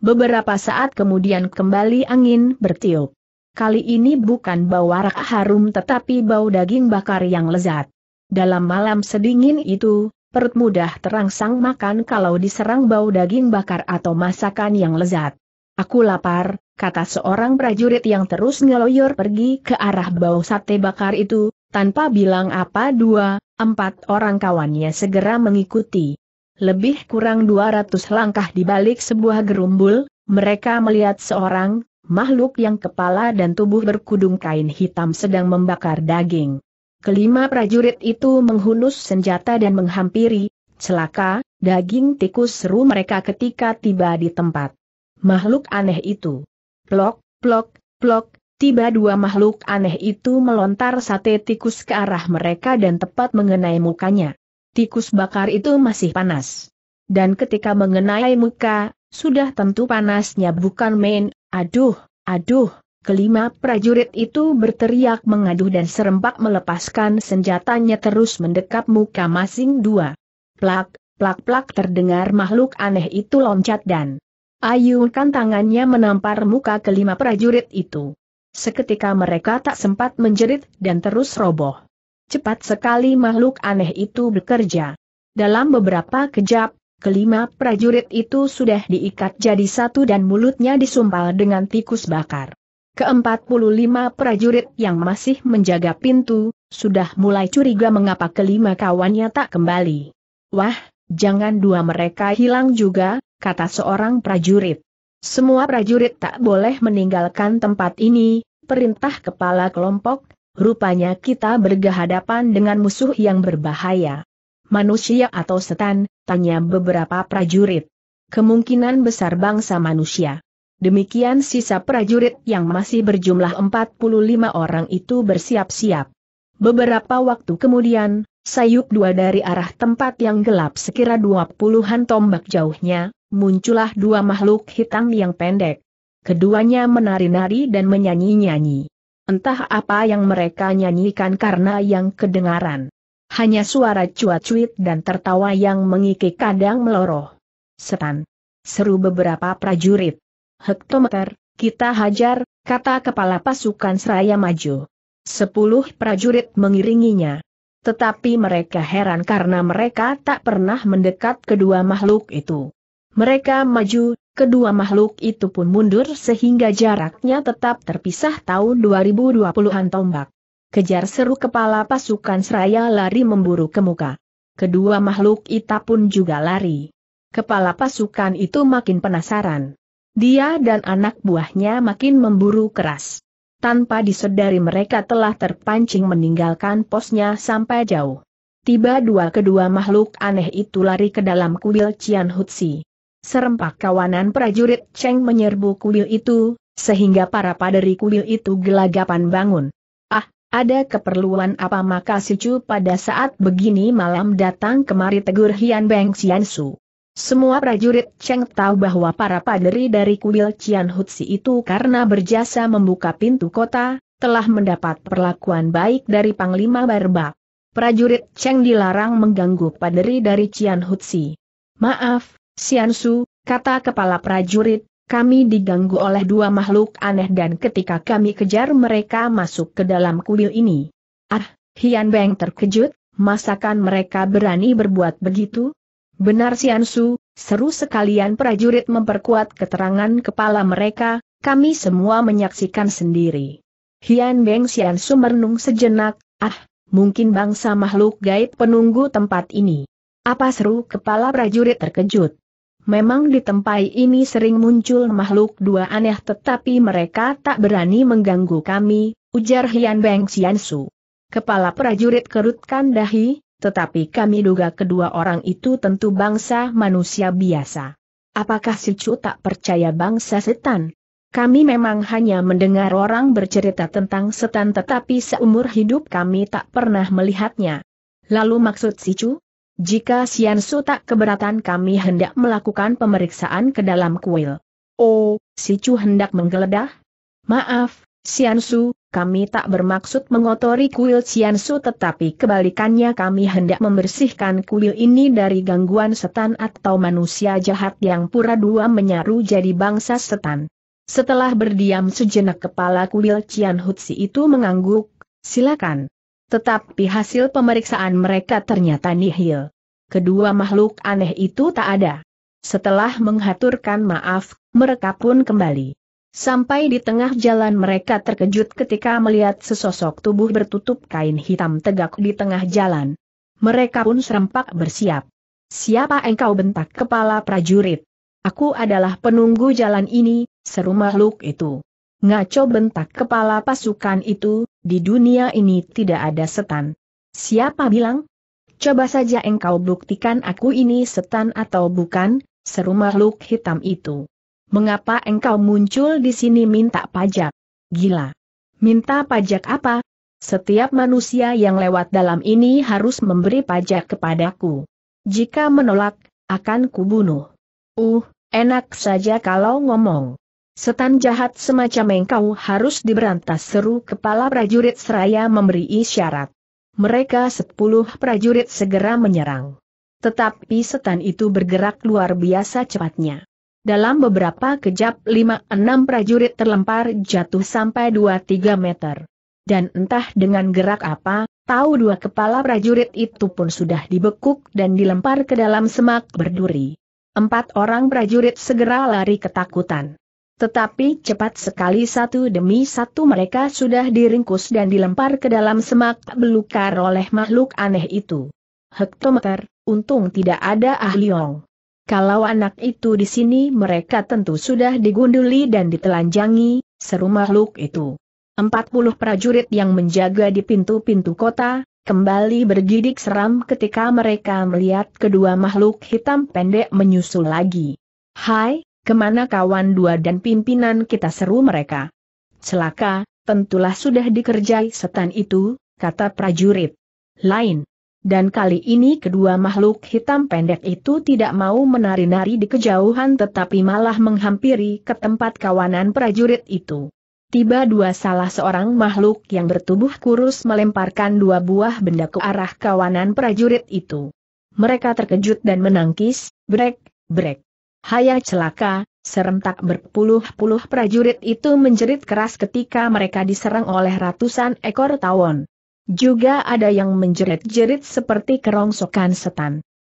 Beberapa saat kemudian kembali angin bertiup. Kali ini bukan bau arak harum tetapi bau daging bakar yang lezat. Dalam malam sedingin itu, perut mudah terangsang makan kalau diserang bau daging bakar atau masakan yang lezat. Aku lapar, kata seorang prajurit yang terus ngeloyor pergi ke arah bau sate bakar itu, tanpa bilang apa dua, empat orang kawannya segera mengikuti. Lebih kurang 200 langkah di balik sebuah gerumbul, mereka melihat seorang, makhluk yang kepala dan tubuh berkudung kain hitam sedang membakar daging. Kelima prajurit itu menghunus senjata dan menghampiri, celaka, daging tikus seru mereka ketika tiba di tempat. Makhluk aneh itu. Plok, plok, plok, tiba dua makhluk aneh itu melontar sate tikus ke arah mereka dan tepat mengenai mukanya. Tikus bakar itu masih panas. Dan ketika mengenai muka, sudah tentu panasnya bukan main, Aduh, aduh, kelima prajurit itu berteriak mengaduh dan serempak melepaskan senjatanya terus mendekap muka masing dua. Plak, plak-plak terdengar makhluk aneh itu loncat dan ayunkan tangannya menampar muka kelima prajurit itu. Seketika mereka tak sempat menjerit dan terus roboh. Cepat sekali makhluk aneh itu bekerja. Dalam beberapa kejap, Kelima prajurit itu sudah diikat jadi satu dan mulutnya disumpal dengan tikus bakar. Keempat puluh lima prajurit yang masih menjaga pintu, sudah mulai curiga mengapa kelima kawannya tak kembali. Wah, jangan dua mereka hilang juga, kata seorang prajurit. Semua prajurit tak boleh meninggalkan tempat ini, perintah kepala kelompok, rupanya kita bergehadapan dengan musuh yang berbahaya. Manusia atau setan, Tanya beberapa prajurit. Kemungkinan besar bangsa manusia. Demikian sisa prajurit yang masih berjumlah 45 orang itu bersiap-siap. Beberapa waktu kemudian, sayup dua dari arah tempat yang gelap sekira dua puluhan tombak jauhnya, muncullah dua makhluk hitam yang pendek. Keduanya menari-nari dan menyanyi-nyanyi. Entah apa yang mereka nyanyikan karena yang kedengaran. Hanya suara cuacuit dan tertawa yang mengikik kadang meloroh. Setan. Seru beberapa prajurit. Hektometer, kita hajar, kata kepala pasukan seraya maju. Sepuluh prajurit mengiringinya. Tetapi mereka heran karena mereka tak pernah mendekat kedua makhluk itu. Mereka maju, kedua makhluk itu pun mundur sehingga jaraknya tetap terpisah tahun 2020-an tombak. Kejar seru kepala pasukan seraya lari memburu ke muka. Kedua makhluk itu pun juga lari. Kepala pasukan itu makin penasaran. Dia dan anak buahnya makin memburu keras. Tanpa disadari mereka telah terpancing meninggalkan posnya sampai jauh. Tiba dua kedua makhluk aneh itu lari ke dalam kuil Cian Hutsi. Serempak kawanan prajurit Cheng menyerbu kuil itu, sehingga para paderi kuil itu gelagapan bangun. Ada keperluan apa maka si Chu pada saat begini malam datang kemari tegur Hian Beng Xian Su. Semua prajurit Cheng tahu bahwa para paderi dari kuil Cian Hutsi itu karena berjasa membuka pintu kota, telah mendapat perlakuan baik dari Panglima Barbak. Prajurit Cheng dilarang mengganggu paderi dari Cian Hutsi. Maaf, Xian Su, kata kepala prajurit, kami diganggu oleh dua makhluk aneh dan ketika kami kejar mereka masuk ke dalam kuil ini. Ah, Hian Beng terkejut, masakan mereka berani berbuat begitu? Benar Sian Su, seru sekalian prajurit memperkuat keterangan kepala mereka, kami semua menyaksikan sendiri. Hian Beng Sian Su merenung sejenak, ah, mungkin bangsa makhluk gaib penunggu tempat ini. Apa seru kepala prajurit terkejut? Memang di tempat ini sering muncul makhluk dua aneh tetapi mereka tak berani mengganggu kami, ujar Hian Beng Xiansu. Kepala prajurit kerutkan dahi, tetapi kami duga kedua orang itu tentu bangsa manusia biasa. Apakah si Chu tak percaya bangsa setan? Kami memang hanya mendengar orang bercerita tentang setan tetapi seumur hidup kami tak pernah melihatnya. Lalu maksud si Chu? Jika Sian Su tak keberatan kami hendak melakukan pemeriksaan ke dalam kuil. Oh, si Chu hendak menggeledah? Maaf, Sian Su, kami tak bermaksud mengotori kuil Sian Su tetapi kebalikannya kami hendak membersihkan kuil ini dari gangguan setan atau manusia jahat yang pura dua menyaru jadi bangsa setan. Setelah berdiam sejenak kepala kuil Cian Hutsi itu mengangguk, silakan. Tetapi hasil pemeriksaan mereka ternyata nihil. Kedua makhluk aneh itu tak ada. Setelah menghaturkan maaf, mereka pun kembali. Sampai di tengah jalan mereka terkejut ketika melihat sesosok tubuh bertutup kain hitam tegak di tengah jalan. Mereka pun serempak bersiap. Siapa engkau bentak kepala prajurit? Aku adalah penunggu jalan ini, seru makhluk itu. Ngaco bentak kepala pasukan itu, di dunia ini tidak ada setan. Siapa bilang? Coba saja engkau buktikan aku ini setan atau bukan, seru makhluk hitam itu. Mengapa engkau muncul di sini minta pajak? Gila. Minta pajak apa? Setiap manusia yang lewat dalam ini harus memberi pajak kepadaku. Jika menolak, akan kubunuh. Uh, enak saja kalau ngomong. Setan jahat semacam engkau harus diberantas seru kepala prajurit seraya memberi isyarat. Mereka sepuluh prajurit segera menyerang. Tetapi setan itu bergerak luar biasa cepatnya. Dalam beberapa kejap lima enam prajurit terlempar jatuh sampai dua tiga meter. Dan entah dengan gerak apa, tahu dua kepala prajurit itu pun sudah dibekuk dan dilempar ke dalam semak berduri. Empat orang prajurit segera lari ketakutan. Tetapi cepat sekali satu demi satu mereka sudah diringkus dan dilempar ke dalam semak belukar oleh makhluk aneh itu. Hektometer, untung tidak ada ahliong. Kalau anak itu di sini mereka tentu sudah digunduli dan ditelanjangi, seru makhluk itu. Empat puluh prajurit yang menjaga di pintu-pintu kota, kembali bergidik seram ketika mereka melihat kedua makhluk hitam pendek menyusul lagi. Hai, Kemana kawan dua dan pimpinan kita seru mereka? Celaka, tentulah sudah dikerjai setan itu, kata prajurit. Lain. Dan kali ini kedua makhluk hitam pendek itu tidak mau menari-nari di kejauhan tetapi malah menghampiri ke tempat kawanan prajurit itu. Tiba dua salah seorang makhluk yang bertubuh kurus melemparkan dua buah benda ke arah kawanan prajurit itu. Mereka terkejut dan menangkis, brek, brek. Haya celaka, serentak berpuluh-puluh prajurit itu menjerit keras ketika mereka diserang oleh ratusan ekor tawon. Juga ada yang menjerit-jerit seperti kerongsokan setan.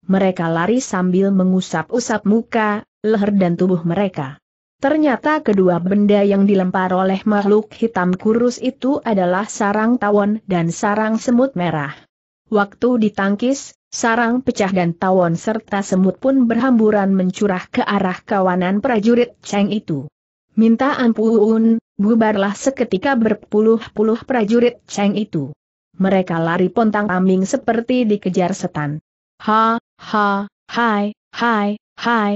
Mereka lari sambil mengusap-usap muka, leher dan tubuh mereka. Ternyata kedua benda yang dilempar oleh makhluk hitam kurus itu adalah sarang tawon dan sarang semut merah. Waktu ditangkis, Sarang pecah dan tawon serta semut pun berhamburan mencurah ke arah kawanan prajurit Cheng itu. Minta ampun, bubarlah seketika berpuluh-puluh prajurit Cheng itu. Mereka lari pontang ambing seperti dikejar setan. Ha, ha, hai, hai, hai.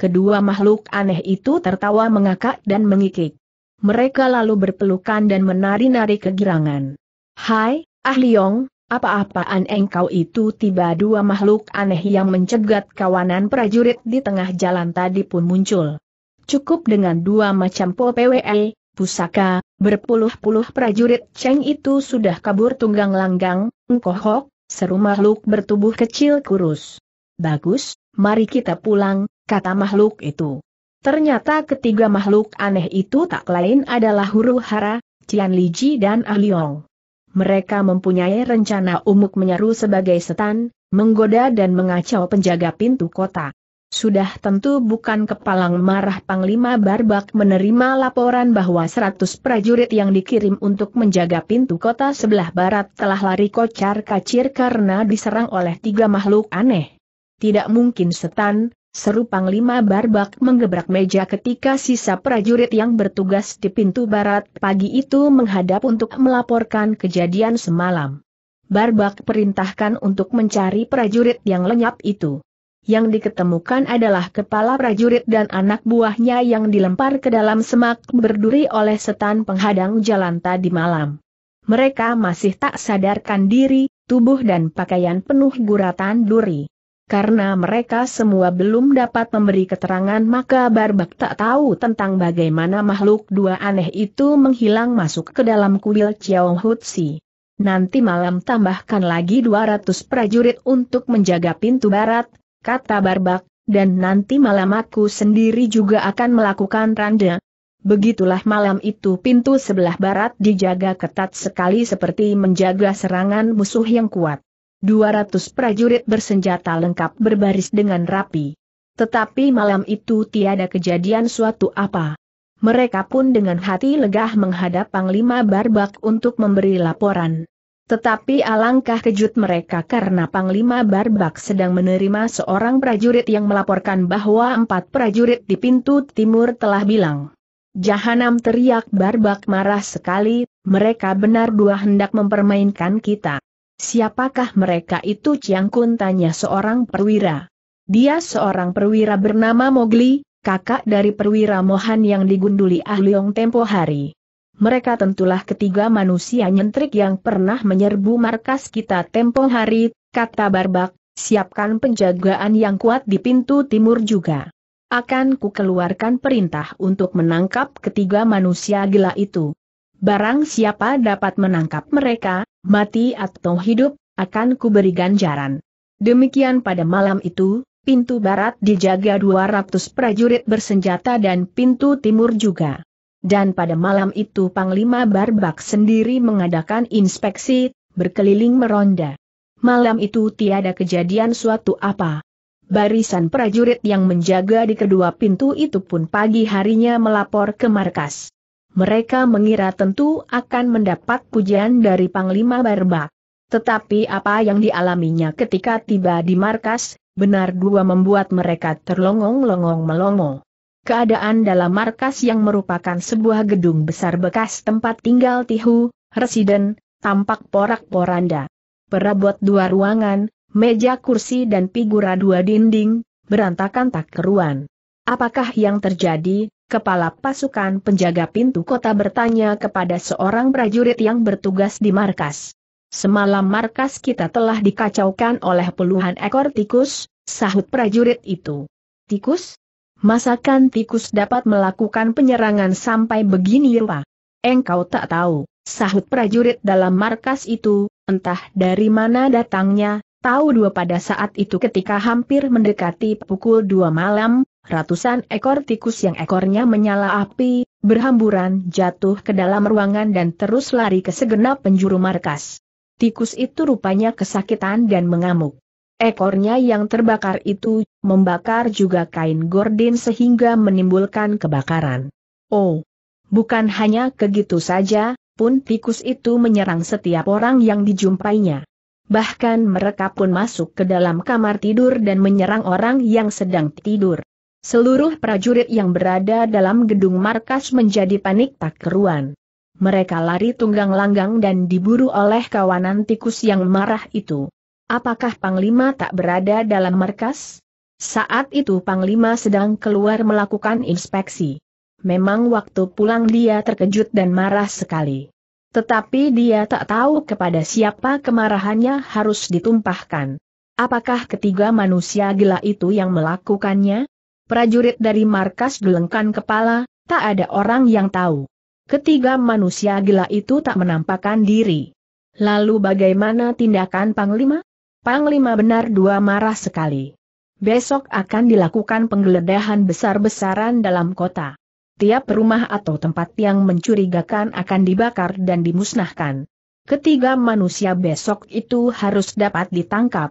Kedua makhluk aneh itu tertawa mengakak dan mengikik. Mereka lalu berpelukan dan menari-nari kegirangan. Hai, Ah Liong, apa-apaan engkau itu tiba dua makhluk aneh yang mencegat kawanan prajurit di tengah jalan tadi pun muncul. Cukup dengan dua macam PWE, pusaka, berpuluh-puluh prajurit ceng itu sudah kabur tunggang langgang, engkohok, seru makhluk bertubuh kecil kurus. Bagus, mari kita pulang, kata makhluk itu. Ternyata ketiga makhluk aneh itu tak lain adalah huru hara, Tian Liji dan Aliong mereka mempunyai rencana umuk menyeru sebagai setan, menggoda dan mengacau penjaga pintu kota. Sudah tentu bukan kepalang marah Panglima Barbak menerima laporan bahwa 100 prajurit yang dikirim untuk menjaga pintu kota sebelah barat telah lari kocar kacir karena diserang oleh tiga makhluk aneh. Tidak mungkin setan, Seru Panglima Barbak menggebrak meja ketika sisa prajurit yang bertugas di pintu barat pagi itu menghadap untuk melaporkan kejadian semalam. Barbak perintahkan untuk mencari prajurit yang lenyap itu. Yang diketemukan adalah kepala prajurit dan anak buahnya yang dilempar ke dalam semak berduri oleh setan penghadang jalan tadi malam. Mereka masih tak sadarkan diri, tubuh dan pakaian penuh guratan duri. Karena mereka semua belum dapat memberi keterangan maka Barbak tak tahu tentang bagaimana makhluk dua aneh itu menghilang masuk ke dalam kuil Chiao Hutsi. Nanti malam tambahkan lagi 200 prajurit untuk menjaga pintu barat, kata Barbak, dan nanti malam aku sendiri juga akan melakukan randa. Begitulah malam itu pintu sebelah barat dijaga ketat sekali seperti menjaga serangan musuh yang kuat. 200 prajurit bersenjata lengkap berbaris dengan rapi. Tetapi malam itu tiada kejadian suatu apa. Mereka pun dengan hati legah menghadap Panglima Barbak untuk memberi laporan. Tetapi alangkah kejut mereka karena Panglima Barbak sedang menerima seorang prajurit yang melaporkan bahwa empat prajurit di pintu timur telah bilang. Jahanam teriak Barbak marah sekali, mereka benar dua hendak mempermainkan kita. Siapakah mereka itu Chiang Kun tanya seorang perwira. Dia seorang perwira bernama Mogli, kakak dari perwira Mohan yang digunduli Ahliong tempo hari. Mereka tentulah ketiga manusia nyentrik yang pernah menyerbu markas kita tempo hari, kata Barbak, siapkan penjagaan yang kuat di pintu timur juga. Akan ku keluarkan perintah untuk menangkap ketiga manusia gila itu. Barang siapa dapat menangkap mereka, mati atau hidup, akan kuberi ganjaran. Demikian pada malam itu, pintu barat dijaga 200 prajurit bersenjata dan pintu timur juga. Dan pada malam itu Panglima Barbak sendiri mengadakan inspeksi, berkeliling meronda. Malam itu tiada kejadian suatu apa. Barisan prajurit yang menjaga di kedua pintu itu pun pagi harinya melapor ke markas. Mereka mengira tentu akan mendapat pujian dari Panglima Barba. Tetapi apa yang dialaminya ketika tiba di markas, benar dua membuat mereka terlongong-longong melongo. Keadaan dalam markas yang merupakan sebuah gedung besar bekas tempat tinggal Tihu, residen, tampak porak-poranda. Perabot dua ruangan, meja kursi dan figura dua dinding, berantakan tak keruan. Apakah yang terjadi, kepala pasukan penjaga pintu kota bertanya kepada seorang prajurit yang bertugas di markas. Semalam markas kita telah dikacaukan oleh puluhan ekor tikus, sahut prajurit itu. Tikus? Masakan tikus dapat melakukan penyerangan sampai begini rupa? Engkau tak tahu, sahut prajurit dalam markas itu, entah dari mana datangnya, tahu dua pada saat itu ketika hampir mendekati pukul dua malam, Ratusan ekor tikus yang ekornya menyala api, berhamburan jatuh ke dalam ruangan dan terus lari ke segenap penjuru markas. Tikus itu rupanya kesakitan dan mengamuk. Ekornya yang terbakar itu, membakar juga kain gorden sehingga menimbulkan kebakaran. Oh, bukan hanya kegitu saja, pun tikus itu menyerang setiap orang yang dijumpainya. Bahkan mereka pun masuk ke dalam kamar tidur dan menyerang orang yang sedang tidur. Seluruh prajurit yang berada dalam gedung markas menjadi panik tak keruan. Mereka lari tunggang langgang dan diburu oleh kawanan tikus yang marah itu. Apakah Panglima tak berada dalam markas? Saat itu Panglima sedang keluar melakukan inspeksi. Memang waktu pulang dia terkejut dan marah sekali. Tetapi dia tak tahu kepada siapa kemarahannya harus ditumpahkan. Apakah ketiga manusia gila itu yang melakukannya? prajurit dari markas gelengkan kepala, tak ada orang yang tahu. Ketiga manusia gila itu tak menampakkan diri. Lalu bagaimana tindakan Panglima? Panglima benar dua marah sekali. Besok akan dilakukan penggeledahan besar-besaran dalam kota. Tiap rumah atau tempat yang mencurigakan akan dibakar dan dimusnahkan. Ketiga manusia besok itu harus dapat ditangkap.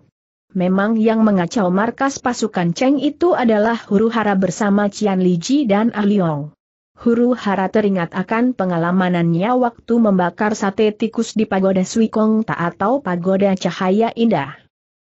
Memang yang mengacau markas pasukan Cheng itu adalah huru hara bersama Cian Liji dan Aliong. Ah huru hara teringat akan pengalamanannya waktu membakar sate tikus di pagoda Suikong Ta atau pagoda cahaya indah.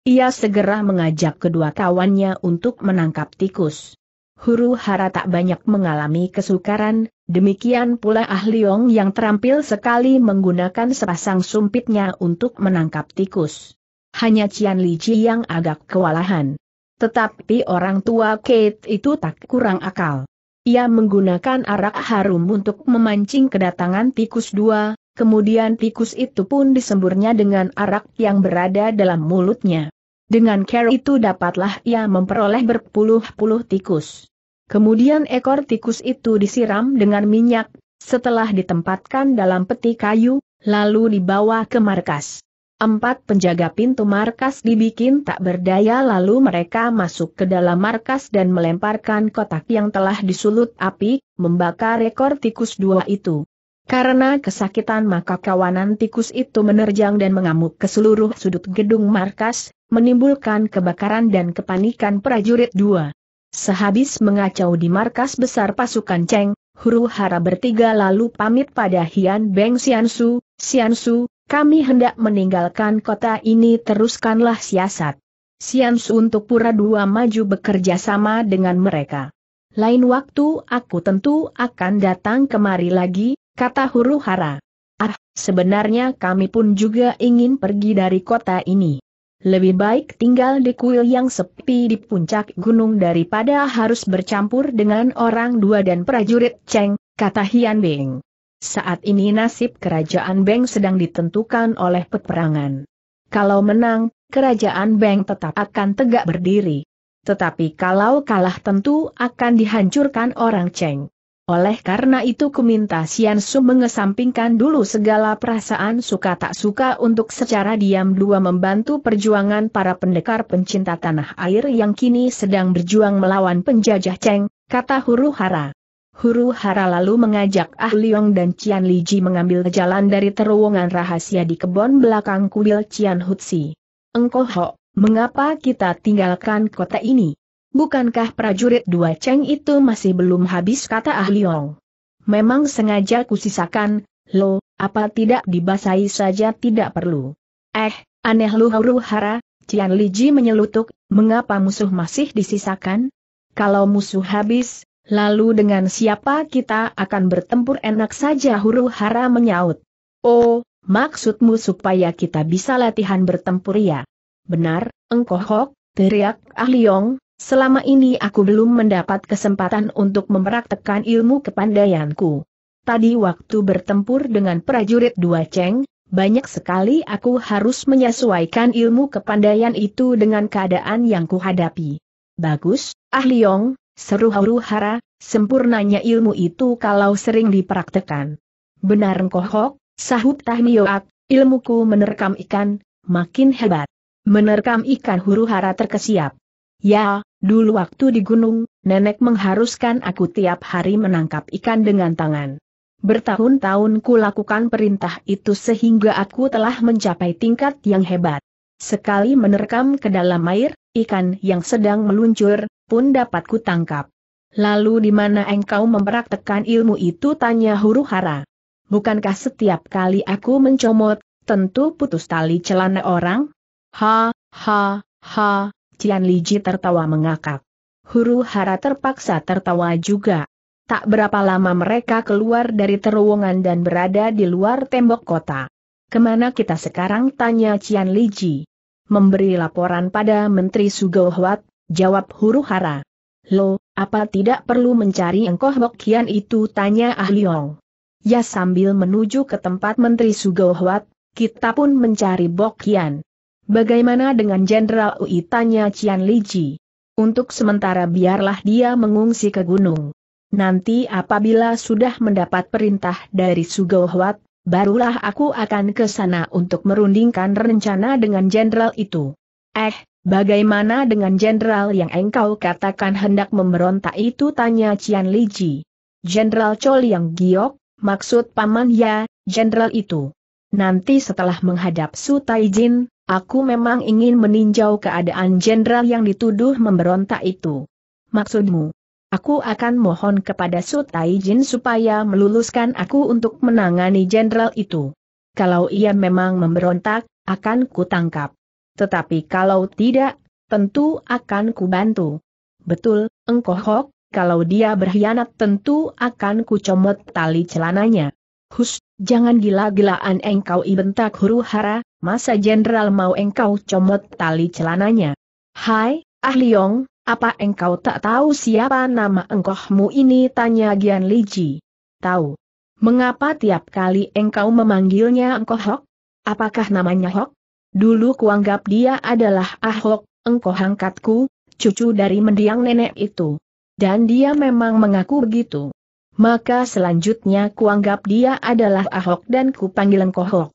Ia segera mengajak kedua kawannya untuk menangkap tikus. Huru hara tak banyak mengalami kesukaran, demikian pula Ahliong yang terampil sekali menggunakan sepasang sumpitnya untuk menangkap tikus. Hanya Cian Lici yang agak kewalahan. Tetapi orang tua Kate itu tak kurang akal. Ia menggunakan arak harum untuk memancing kedatangan tikus dua, kemudian tikus itu pun disemburnya dengan arak yang berada dalam mulutnya. Dengan care itu dapatlah ia memperoleh berpuluh-puluh tikus. Kemudian ekor tikus itu disiram dengan minyak, setelah ditempatkan dalam peti kayu, lalu dibawa ke markas. Empat penjaga pintu markas dibikin tak berdaya lalu mereka masuk ke dalam markas dan melemparkan kotak yang telah disulut api, membakar ekor tikus dua itu. Karena kesakitan maka kawanan tikus itu menerjang dan mengamuk ke seluruh sudut gedung markas, menimbulkan kebakaran dan kepanikan prajurit dua. Sehabis mengacau di markas besar pasukan Cheng, huru hara bertiga lalu pamit pada Hian Beng Xiansu, Xiansu, kami hendak meninggalkan kota ini teruskanlah siasat. Sians untuk pura dua maju bekerja sama dengan mereka. Lain waktu aku tentu akan datang kemari lagi, kata huru hara. Ah, sebenarnya kami pun juga ingin pergi dari kota ini. Lebih baik tinggal di kuil yang sepi di puncak gunung daripada harus bercampur dengan orang dua dan prajurit Cheng, kata Hian Bing. Saat ini nasib kerajaan Beng sedang ditentukan oleh peperangan. Kalau menang, kerajaan Beng tetap akan tegak berdiri. Tetapi kalau kalah tentu akan dihancurkan orang Cheng. Oleh karena itu kuminta Sian Su mengesampingkan dulu segala perasaan suka tak suka untuk secara diam dua membantu perjuangan para pendekar pencinta tanah air yang kini sedang berjuang melawan penjajah Cheng, kata huru hara. Huru Hara lalu mengajak Ah Liong dan Cian Liji mengambil jalan dari terowongan rahasia di kebun belakang kuil Cian Hutsi. Engkau Ho, mengapa kita tinggalkan kota ini? Bukankah prajurit dua ceng itu masih belum habis kata Ah Liong? Memang sengaja kusisakan, lo, apa tidak dibasahi saja tidak perlu. Eh, aneh lu Huru Hara, Cian Liji menyelutuk, mengapa musuh masih disisakan? Kalau musuh habis, Lalu dengan siapa kita akan bertempur enak saja huru hara menyaut. Oh, maksudmu supaya kita bisa latihan bertempur ya? Benar, engkau teriak Ah Liong, selama ini aku belum mendapat kesempatan untuk mempraktekkan ilmu kepandaianku. Tadi waktu bertempur dengan prajurit dua ceng, banyak sekali aku harus menyesuaikan ilmu kepandaian itu dengan keadaan yang kuhadapi. Bagus, Ah Liong, Seru huru hara, sempurnanya ilmu itu kalau sering dipraktekan. Benar kohok, sahut tahmiyoak, ilmuku menerkam ikan, makin hebat. Menerkam ikan huru hara terkesiap. Ya, dulu waktu di gunung, nenek mengharuskan aku tiap hari menangkap ikan dengan tangan. Bertahun-tahun ku lakukan perintah itu sehingga aku telah mencapai tingkat yang hebat. Sekali menerkam ke dalam air, ikan yang sedang meluncur, pun dapat kutangkap. Lalu di mana engkau mempraktekkan ilmu itu tanya huru hara. Bukankah setiap kali aku mencomot, tentu putus tali celana orang? Ha, ha, ha, Cian Liji tertawa mengakak. Huru hara terpaksa tertawa juga. Tak berapa lama mereka keluar dari terowongan dan berada di luar tembok kota. Kemana kita sekarang tanya Cian Liji. Memberi laporan pada Menteri Sugohwat, Jawab huru hara. Lo, apa tidak perlu mencari engkoh Bokian itu tanya Ah Leong. Ya sambil menuju ke tempat Menteri Sugohwat, kita pun mencari Bokian. Bagaimana dengan Jenderal Ui tanya Cian Liji? Untuk sementara biarlah dia mengungsi ke gunung. Nanti apabila sudah mendapat perintah dari Sugohwat, barulah aku akan ke sana untuk merundingkan rencana dengan jenderal itu. Eh, Bagaimana dengan jenderal yang engkau katakan hendak memberontak itu tanya Cian Liji. Jenderal Chol yang giok, maksud paman ya, jenderal itu. Nanti setelah menghadap Su Taijin, aku memang ingin meninjau keadaan jenderal yang dituduh memberontak itu. Maksudmu? Aku akan mohon kepada Su Taijin supaya meluluskan aku untuk menangani jenderal itu. Kalau ia memang memberontak, akan kutangkap. Tetapi kalau tidak, tentu akan kubantu. Betul, engkau Hok, kalau dia berkhianat tentu akan kucomot tali celananya. Hus, jangan gila-gilaan engkau ibentak huru hara, masa jenderal mau engkau comot tali celananya. Hai, Ah Liong, apa engkau tak tahu siapa nama engkohmu ini? Tanya Gian Liji. Tahu. Mengapa tiap kali engkau memanggilnya engkoh Hok? Apakah namanya Hok? Dulu kuanggap dia adalah Ahok, engkau angkatku, cucu dari mendiang nenek itu. Dan dia memang mengaku begitu. Maka selanjutnya kuanggap dia adalah Ahok dan kupanggil engkau Hok.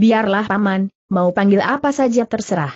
Biarlah paman, mau panggil apa saja terserah.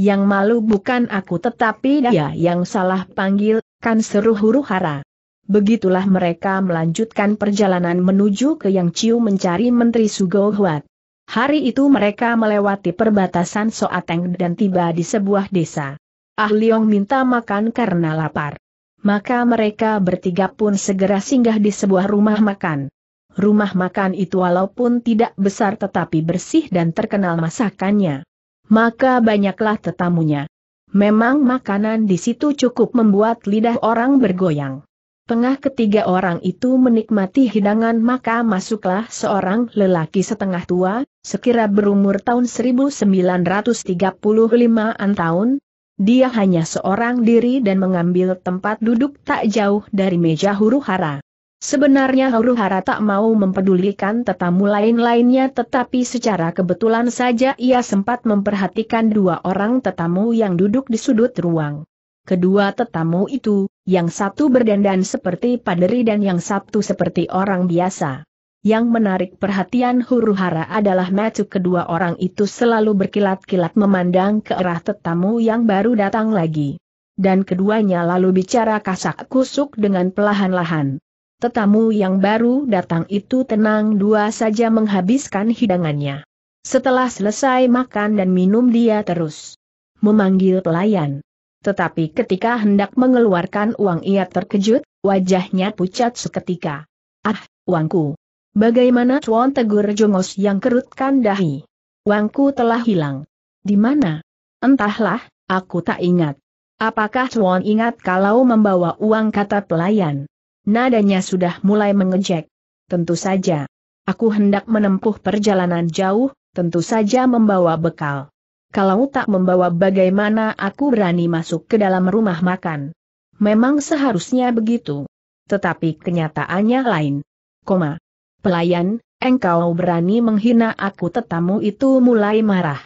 Yang malu bukan aku tetapi dia yang salah panggil, kan seru huru hara. Begitulah mereka melanjutkan perjalanan menuju ke Yang Ciu mencari Menteri Sugohwat. Hari itu mereka melewati perbatasan Soateng dan tiba di sebuah desa. Ah Leong minta makan karena lapar. Maka mereka bertiga pun segera singgah di sebuah rumah makan. Rumah makan itu walaupun tidak besar tetapi bersih dan terkenal masakannya. Maka banyaklah tetamunya. Memang makanan di situ cukup membuat lidah orang bergoyang. Tengah ketiga orang itu menikmati hidangan maka masuklah seorang lelaki setengah tua, sekira berumur tahun 1935-an tahun. Dia hanya seorang diri dan mengambil tempat duduk tak jauh dari meja huru hara. Sebenarnya huru Hara tak mau mempedulikan tetamu lain-lainnya tetapi secara kebetulan saja ia sempat memperhatikan dua orang tetamu yang duduk di sudut ruang. Kedua tetamu itu, yang satu berdandan seperti paderi dan yang satu seperti orang biasa. Yang menarik perhatian huru-hara adalah mata kedua orang itu selalu berkilat-kilat memandang ke arah tetamu yang baru datang lagi. Dan keduanya lalu bicara kasak kusuk dengan pelahan-lahan. Tetamu yang baru datang itu tenang dua saja menghabiskan hidangannya. Setelah selesai makan dan minum dia terus memanggil pelayan. Tetapi ketika hendak mengeluarkan uang ia terkejut, wajahnya pucat seketika. Ah, uangku. Bagaimana Tuan tegur jongos yang kerutkan dahi? Uangku telah hilang. Di mana? Entahlah, aku tak ingat. Apakah Tuan ingat kalau membawa uang kata pelayan? Nadanya sudah mulai mengejek. Tentu saja. Aku hendak menempuh perjalanan jauh, tentu saja membawa bekal kalau tak membawa bagaimana aku berani masuk ke dalam rumah makan. Memang seharusnya begitu. Tetapi kenyataannya lain. Koma. Pelayan, engkau berani menghina aku tetamu itu mulai marah.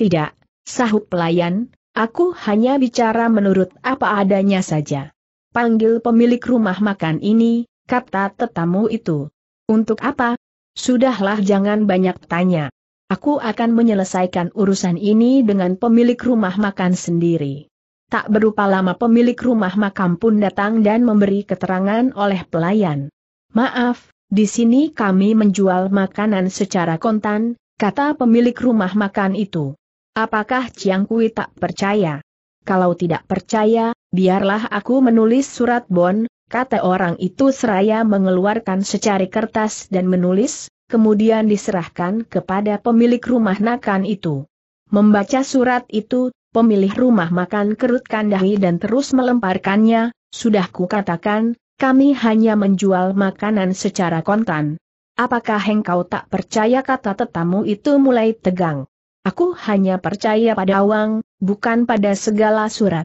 Tidak, sahut pelayan, aku hanya bicara menurut apa adanya saja. Panggil pemilik rumah makan ini, kata tetamu itu. Untuk apa? Sudahlah jangan banyak tanya. Aku akan menyelesaikan urusan ini dengan pemilik rumah makan sendiri. Tak berupa lama pemilik rumah makan pun datang dan memberi keterangan oleh pelayan. Maaf, di sini kami menjual makanan secara kontan, kata pemilik rumah makan itu. Apakah Jiang Kui tak percaya? Kalau tidak percaya, biarlah aku menulis surat bon, kata orang itu seraya mengeluarkan secari kertas dan menulis, kemudian diserahkan kepada pemilik rumah makan itu. Membaca surat itu, pemilik rumah makan kerut dahi dan terus melemparkannya, sudah kukatakan, kami hanya menjual makanan secara kontan. Apakah engkau tak percaya kata tetamu itu mulai tegang? Aku hanya percaya pada awang, bukan pada segala surat.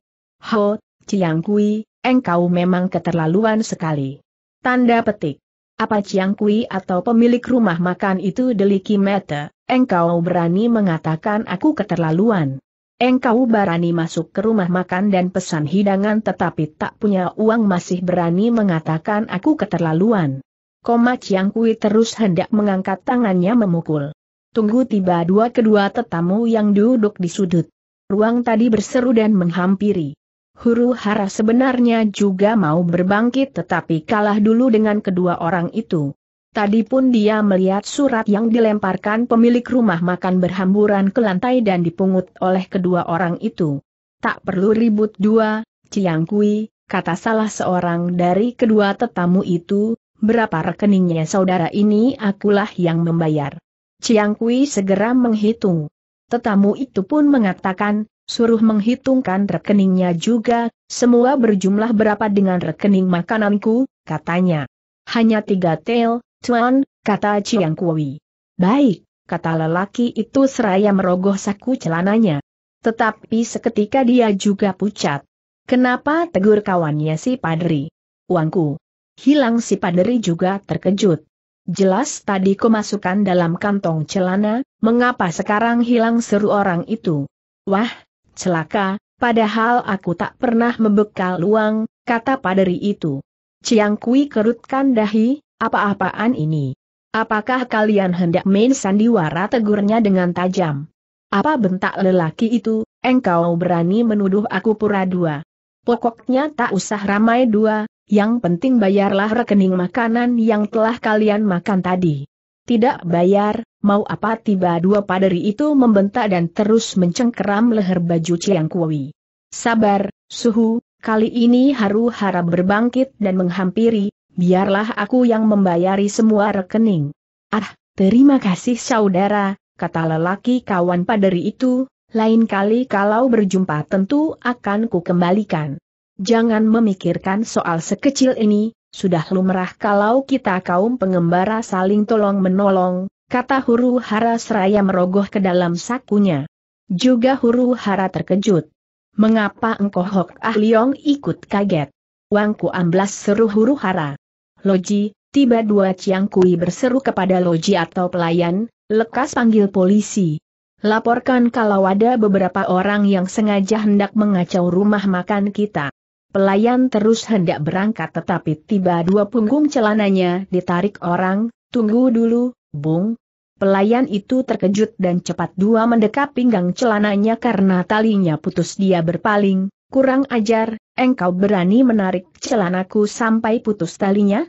Ho, Ciang Kui, engkau memang keterlaluan sekali. Tanda petik. Apa Chiang Kui atau pemilik rumah makan itu deliki mata, engkau berani mengatakan aku keterlaluan. Engkau berani masuk ke rumah makan dan pesan hidangan tetapi tak punya uang masih berani mengatakan aku keterlaluan. Koma Chiang Kui terus hendak mengangkat tangannya memukul. Tunggu tiba dua kedua tetamu yang duduk di sudut. Ruang tadi berseru dan menghampiri. Huru Hara sebenarnya juga mau berbangkit tetapi kalah dulu dengan kedua orang itu. Tadi pun dia melihat surat yang dilemparkan pemilik rumah makan berhamburan ke lantai dan dipungut oleh kedua orang itu. Tak perlu ribut dua, Ciang Kui, kata salah seorang dari kedua tetamu itu, berapa rekeningnya saudara ini akulah yang membayar. Ciang Kui segera menghitung. Tetamu itu pun mengatakan, suruh menghitungkan rekeningnya juga, semua berjumlah berapa dengan rekening makananku, katanya. Hanya tiga tel, tuan, kata Chiang Kui. Baik, kata lelaki itu seraya merogoh saku celananya. Tetapi seketika dia juga pucat. Kenapa tegur kawannya si Padri? Uangku. Hilang si Padri juga terkejut. Jelas tadi kemasukan dalam kantong celana, mengapa sekarang hilang seru orang itu? Wah, Celaka, padahal aku tak pernah membekal uang, kata paderi itu. Ciang Kui kerutkan dahi, apa-apaan ini? Apakah kalian hendak main sandiwara tegurnya dengan tajam? Apa bentak lelaki itu, engkau berani menuduh aku pura dua? Pokoknya tak usah ramai dua, yang penting bayarlah rekening makanan yang telah kalian makan tadi. Tidak bayar, mau apa tiba dua paderi itu membentak dan terus mencengkeram leher baju Chiang Kui. Sabar, suhu, kali ini Haru harap berbangkit dan menghampiri, biarlah aku yang membayari semua rekening. Ah, terima kasih saudara, kata lelaki kawan paderi itu, lain kali kalau berjumpa tentu akan ku kembalikan. Jangan memikirkan soal sekecil ini, sudah lumrah kalau kita kaum pengembara saling tolong-menolong, kata huru hara seraya merogoh ke dalam sakunya. Juga huru hara terkejut. Mengapa engkau Hok Ah Leong ikut kaget? Wangku amblas seru huru hara. Loji, tiba dua Ciang Kui berseru kepada Loji atau pelayan, lekas panggil polisi. Laporkan kalau ada beberapa orang yang sengaja hendak mengacau rumah makan kita. Pelayan terus hendak berangkat tetapi tiba dua punggung celananya ditarik orang, tunggu dulu, bung. Pelayan itu terkejut dan cepat dua mendekap pinggang celananya karena talinya putus dia berpaling, kurang ajar, engkau berani menarik celanaku sampai putus talinya?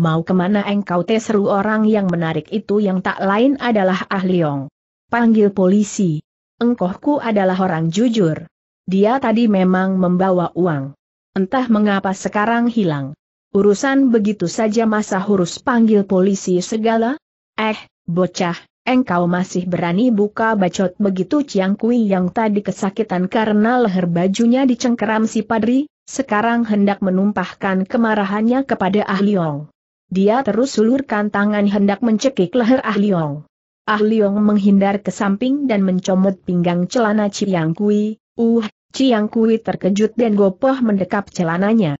Mau kemana engkau teseru orang yang menarik itu yang tak lain adalah Ah Leong. Panggil polisi. Engkohku adalah orang jujur. Dia tadi memang membawa uang entah mengapa sekarang hilang. Urusan begitu saja masa harus panggil polisi segala? Eh, bocah, engkau masih berani buka bacot begitu Ciang Kui yang tadi kesakitan karena leher bajunya dicengkeram si padri, sekarang hendak menumpahkan kemarahannya kepada Ah Liong. Dia terus sulurkan tangan hendak mencekik leher Ah Liong. Ah Liong menghindar ke samping dan mencomot pinggang celana Ciang Kui. Uh, Ciang Kui terkejut dan gopoh mendekap celananya.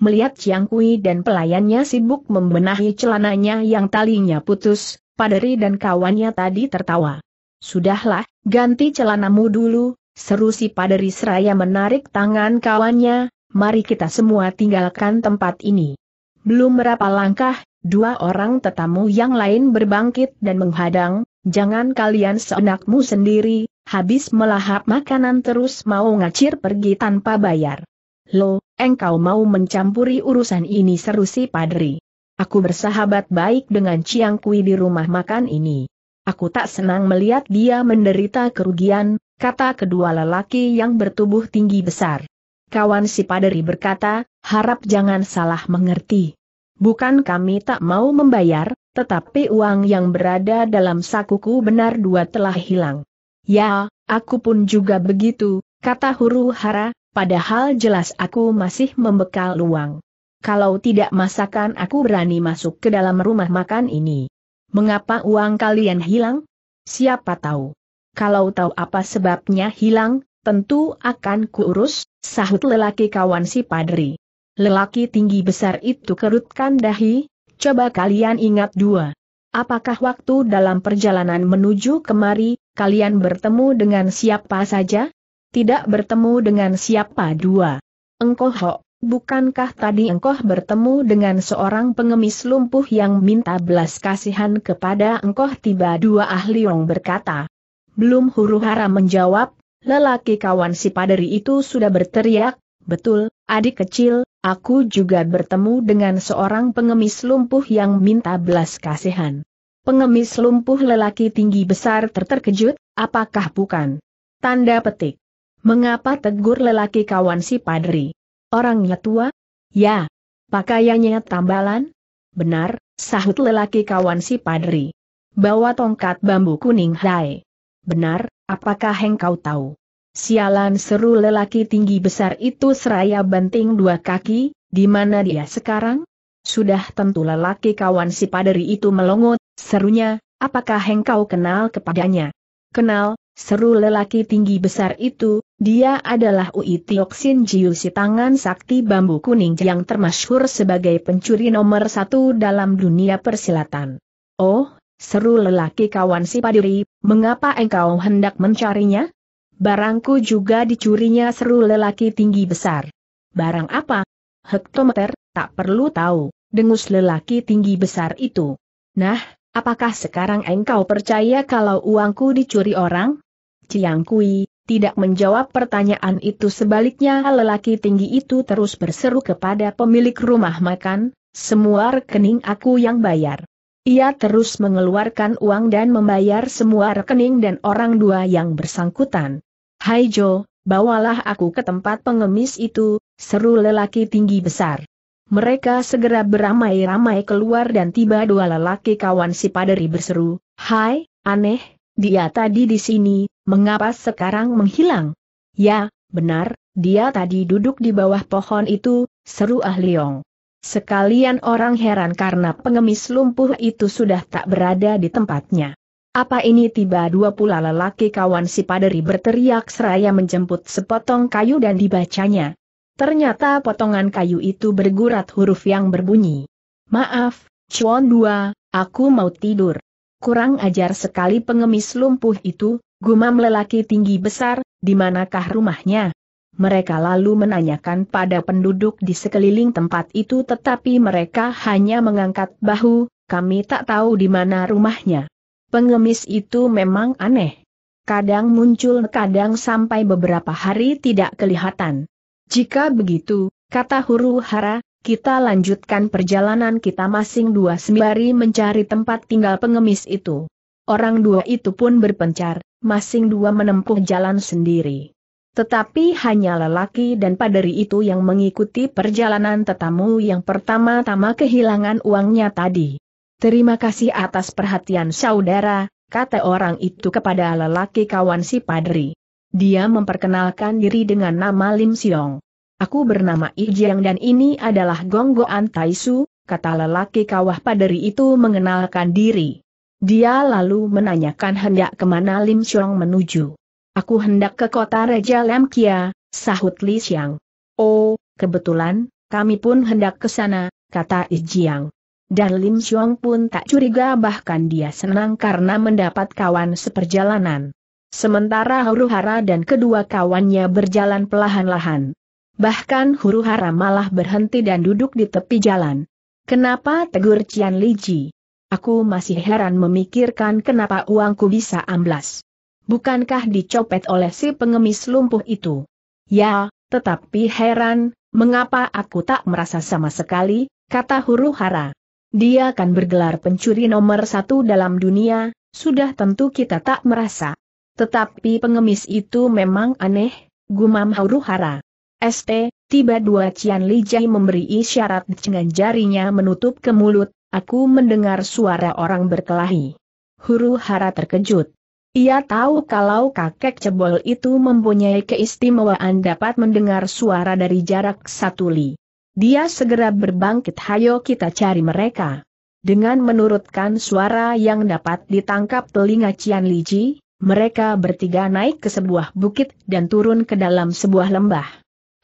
Melihat Ciang Kui dan pelayannya sibuk membenahi celananya yang talinya putus, Paderi dan kawannya tadi tertawa. Sudahlah, ganti celanamu dulu, seru si Paderi seraya menarik tangan kawannya, mari kita semua tinggalkan tempat ini. Belum berapa langkah, dua orang tetamu yang lain berbangkit dan menghadang, jangan kalian seenakmu sendiri, Habis melahap makanan terus mau ngacir pergi tanpa bayar. Lo, engkau mau mencampuri urusan ini seru si padri. Aku bersahabat baik dengan Ciang Kui di rumah makan ini. Aku tak senang melihat dia menderita kerugian, kata kedua lelaki yang bertubuh tinggi besar. Kawan si padri berkata, harap jangan salah mengerti. Bukan kami tak mau membayar, tetapi uang yang berada dalam sakuku benar dua telah hilang. Ya, aku pun juga begitu, kata huru hara, padahal jelas aku masih membekal uang. Kalau tidak masakan aku berani masuk ke dalam rumah makan ini. Mengapa uang kalian hilang? Siapa tahu. Kalau tahu apa sebabnya hilang, tentu akan kuurus, sahut lelaki kawan si padri. Lelaki tinggi besar itu kerutkan dahi, coba kalian ingat dua. Apakah waktu dalam perjalanan menuju kemari, kalian bertemu dengan siapa saja? Tidak bertemu dengan siapa dua. Engkoh Ho, bukankah tadi engkoh bertemu dengan seorang pengemis lumpuh yang minta belas kasihan kepada engkoh tiba dua ahli Long berkata. Belum huru hara menjawab, lelaki kawan si paderi itu sudah berteriak, betul, adik kecil, Aku juga bertemu dengan seorang pengemis lumpuh yang minta belas kasihan. Pengemis lumpuh lelaki tinggi besar terterkejut, apakah bukan? Tanda petik. Mengapa tegur lelaki kawan si padri? Orangnya tua? Ya. Pakaiannya tambalan? Benar, sahut lelaki kawan si padri. Bawa tongkat bambu kuning hai. Benar, apakah engkau tahu? Sialan seru lelaki tinggi besar itu seraya banting dua kaki, di mana dia sekarang? Sudah tentu lelaki kawan si paderi itu melongot, serunya, apakah engkau kenal kepadanya? Kenal, seru lelaki tinggi besar itu, dia adalah Ui Tioksin Jiu si tangan sakti bambu kuning yang termasyhur sebagai pencuri nomor satu dalam dunia persilatan. Oh, seru lelaki kawan si padiri, mengapa engkau hendak mencarinya? Barangku juga dicurinya seru lelaki tinggi besar. Barang apa? Hektometer, tak perlu tahu, dengus lelaki tinggi besar itu. Nah, apakah sekarang engkau percaya kalau uangku dicuri orang? Ciang Kui, tidak menjawab pertanyaan itu sebaliknya lelaki tinggi itu terus berseru kepada pemilik rumah makan, semua rekening aku yang bayar. Ia terus mengeluarkan uang dan membayar semua rekening dan orang dua yang bersangkutan. Hai Jo, bawalah aku ke tempat pengemis itu, seru lelaki tinggi besar. Mereka segera beramai-ramai keluar dan tiba dua lelaki kawan si paderi berseru, Hai, aneh, dia tadi di sini, mengapa sekarang menghilang? Ya, benar, dia tadi duduk di bawah pohon itu, seru ahliong. Sekalian orang heran karena pengemis lumpuh itu sudah tak berada di tempatnya. Apa ini tiba dua pula lelaki kawan si paderi berteriak seraya menjemput sepotong kayu dan dibacanya. Ternyata potongan kayu itu bergurat huruf yang berbunyi. Maaf, cuan dua, aku mau tidur. Kurang ajar sekali pengemis lumpuh itu, gumam lelaki tinggi besar, di manakah rumahnya? mereka lalu menanyakan pada penduduk di sekeliling tempat itu tetapi mereka hanya mengangkat bahu, kami tak tahu di mana rumahnya. Pengemis itu memang aneh. Kadang muncul kadang sampai beberapa hari tidak kelihatan. Jika begitu, kata huru hara, kita lanjutkan perjalanan kita masing dua sembari mencari tempat tinggal pengemis itu. Orang dua itu pun berpencar, masing dua menempuh jalan sendiri. Tetapi hanya lelaki dan paderi itu yang mengikuti perjalanan tetamu yang pertama-tama kehilangan uangnya tadi. Terima kasih atas perhatian saudara, kata orang itu kepada lelaki kawan si paderi. Dia memperkenalkan diri dengan nama Lim Siong. Aku bernama Ijiang dan ini adalah Gonggoan Taisu, kata lelaki kawah paderi itu mengenalkan diri. Dia lalu menanyakan hendak kemana Lim Siong menuju. Aku hendak ke kota Raja Lemkia, sahut Li Xiang. Oh, kebetulan, kami pun hendak ke sana, kata Ijiang. Dan Lim Xiong pun tak curiga bahkan dia senang karena mendapat kawan seperjalanan. Sementara Huru Hara dan kedua kawannya berjalan perlahan-lahan. Bahkan Huru Hara malah berhenti dan duduk di tepi jalan. Kenapa tegur Cian Li Ji? Aku masih heran memikirkan kenapa uangku bisa amblas bukankah dicopet oleh si pengemis lumpuh itu? Ya, tetapi heran, mengapa aku tak merasa sama sekali, kata huru hara. Dia akan bergelar pencuri nomor satu dalam dunia, sudah tentu kita tak merasa. Tetapi pengemis itu memang aneh, gumam huru hara. ST, tiba dua Cian Lijai memberi isyarat dengan jarinya menutup ke mulut, aku mendengar suara orang berkelahi. Huru hara terkejut. Ia tahu kalau kakek cebol itu mempunyai keistimewaan dapat mendengar suara dari jarak satu li. Dia segera berbangkit hayo kita cari mereka. Dengan menurutkan suara yang dapat ditangkap telinga Cian Liji, mereka bertiga naik ke sebuah bukit dan turun ke dalam sebuah lembah.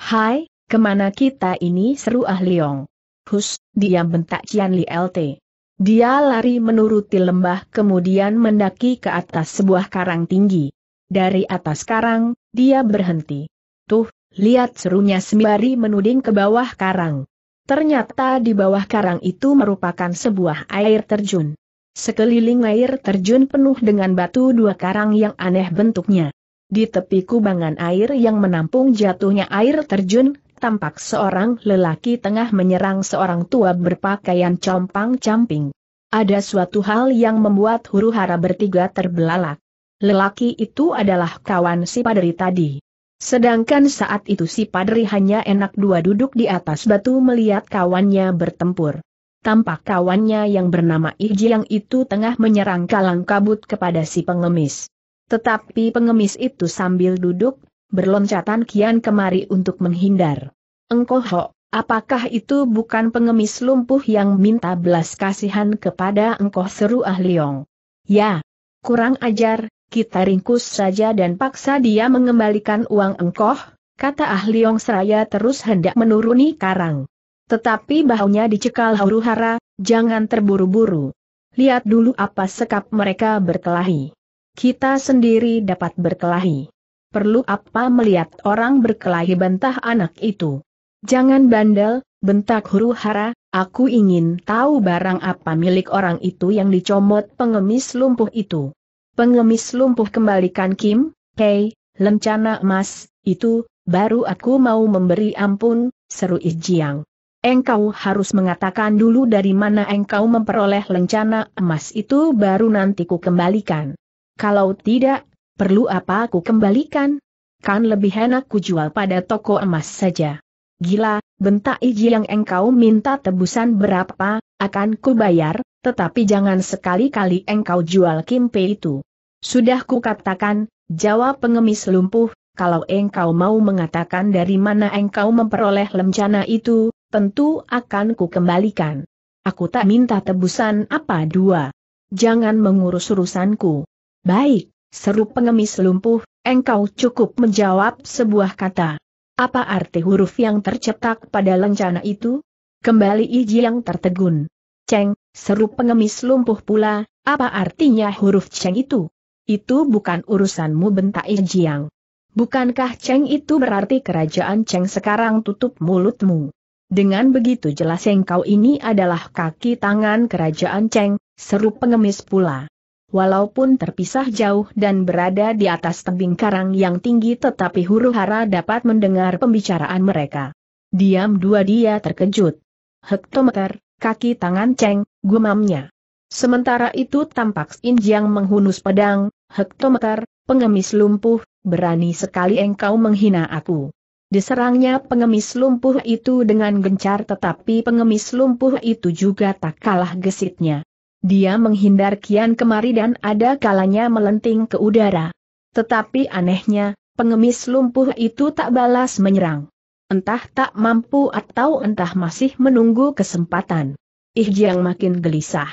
Hai, kemana kita ini seru ah Leong? Hus, diam bentak Cian Li LT. Dia lari menuruti lembah kemudian mendaki ke atas sebuah karang tinggi. Dari atas karang, dia berhenti. Tuh, lihat serunya sembari menuding ke bawah karang. Ternyata di bawah karang itu merupakan sebuah air terjun. Sekeliling air terjun penuh dengan batu dua karang yang aneh bentuknya. Di tepi kubangan air yang menampung jatuhnya air terjun, tampak seorang lelaki tengah menyerang seorang tua berpakaian compang-camping. Ada suatu hal yang membuat huru hara bertiga terbelalak. Lelaki itu adalah kawan si padri tadi. Sedangkan saat itu si padri hanya enak dua duduk di atas batu melihat kawannya bertempur. Tampak kawannya yang bernama Ijiang itu tengah menyerang kalang kabut kepada si pengemis. Tetapi pengemis itu sambil duduk berloncatan kian kemari untuk menghindar. Engkau Ho, apakah itu bukan pengemis lumpuh yang minta belas kasihan kepada engkau seru Ah Liong? Ya, kurang ajar, kita ringkus saja dan paksa dia mengembalikan uang engkau, kata Ah Liong seraya terus hendak menuruni karang. Tetapi baunya dicekal huru-hara, jangan terburu-buru. Lihat dulu apa sekap mereka berkelahi. Kita sendiri dapat berkelahi perlu apa melihat orang berkelahi bantah anak itu. Jangan bandel, bentak huru hara, aku ingin tahu barang apa milik orang itu yang dicomot pengemis lumpuh itu. Pengemis lumpuh kembalikan Kim, Kei, lencana emas, itu, baru aku mau memberi ampun, seru Ijiang. Engkau harus mengatakan dulu dari mana engkau memperoleh lencana emas itu baru nanti ku kembalikan. Kalau tidak, Perlu apa aku kembalikan? Kan lebih enak ku jual pada toko emas saja. Gila, bentak Iji yang engkau minta tebusan berapa, akan ku bayar. tetapi jangan sekali-kali engkau jual kimpe itu. Sudah ku katakan. jawab pengemis lumpuh, kalau engkau mau mengatakan dari mana engkau memperoleh lencana itu, tentu akan ku kembalikan. Aku tak minta tebusan apa dua. Jangan mengurus urusanku. Baik, Seru pengemis lumpuh, engkau cukup menjawab sebuah kata. Apa arti huruf yang tercetak pada lencana itu? Kembali Iji yang tertegun. Ceng, seru pengemis lumpuh pula, apa artinya huruf Ceng itu? Itu bukan urusanmu bentak Iji Bukankah Ceng itu berarti kerajaan Ceng sekarang tutup mulutmu? Dengan begitu jelas engkau ini adalah kaki tangan kerajaan Ceng, seru pengemis pula. Walaupun terpisah jauh dan berada di atas tebing karang yang tinggi tetapi huru hara dapat mendengar pembicaraan mereka. Diam dua dia terkejut. Hektometer, kaki tangan ceng, gumamnya. Sementara itu tampak Xinjiang menghunus pedang, Hektometer, pengemis lumpuh, berani sekali engkau menghina aku. Diserangnya pengemis lumpuh itu dengan gencar tetapi pengemis lumpuh itu juga tak kalah gesitnya. Dia menghindar kian kemari dan ada kalanya melenting ke udara. Tetapi anehnya, pengemis lumpuh itu tak balas menyerang. Entah tak mampu atau entah masih menunggu kesempatan. Ih Jiang makin gelisah.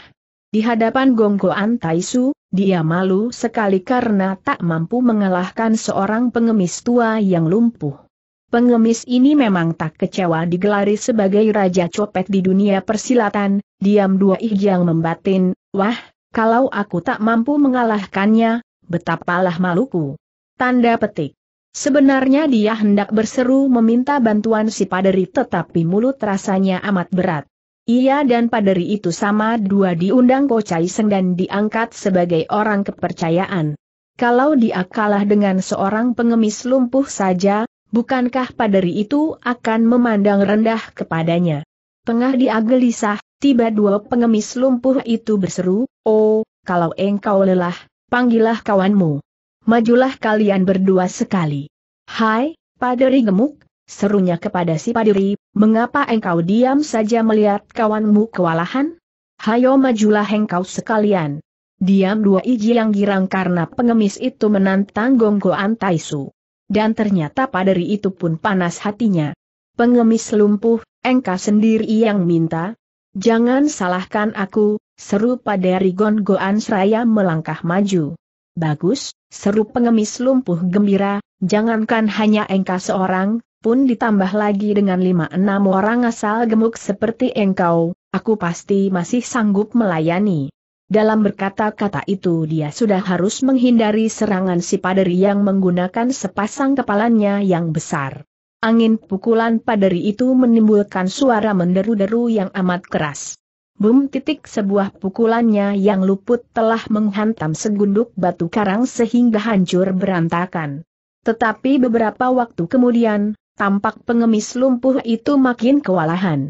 Di hadapan Gonggoan Taisu, dia malu sekali karena tak mampu mengalahkan seorang pengemis tua yang lumpuh. Pengemis ini memang tak kecewa digelari sebagai raja copet di dunia persilatan, diam dua yang membatin, wah, kalau aku tak mampu mengalahkannya, betapalah maluku. Tanda petik. Sebenarnya dia hendak berseru meminta bantuan si paderi tetapi mulut rasanya amat berat. Ia dan paderi itu sama dua diundang Kocai Seng dan diangkat sebagai orang kepercayaan. Kalau dia kalah dengan seorang pengemis lumpuh saja, bukankah paderi itu akan memandang rendah kepadanya? Tengah diagelisah, tiba dua pengemis lumpuh itu berseru, Oh, kalau engkau lelah, panggillah kawanmu. Majulah kalian berdua sekali. Hai, paderi gemuk, serunya kepada si paderi, mengapa engkau diam saja melihat kawanmu kewalahan? Hayo majulah engkau sekalian. Diam dua iji yang girang karena pengemis itu menantang gonggoan Taisu dan ternyata padari itu pun panas hatinya. Pengemis lumpuh, Engka sendiri yang minta? Jangan salahkan aku, seru padari Gongoan Seraya melangkah maju. Bagus, seru pengemis lumpuh gembira, jangankan hanya Engka seorang, pun ditambah lagi dengan lima enam orang asal gemuk seperti engkau, aku pasti masih sanggup melayani. Dalam berkata-kata itu dia sudah harus menghindari serangan si paderi yang menggunakan sepasang kepalanya yang besar. Angin pukulan paderi itu menimbulkan suara menderu-deru yang amat keras. Bum titik sebuah pukulannya yang luput telah menghantam segunduk batu karang sehingga hancur berantakan. Tetapi beberapa waktu kemudian, tampak pengemis lumpuh itu makin kewalahan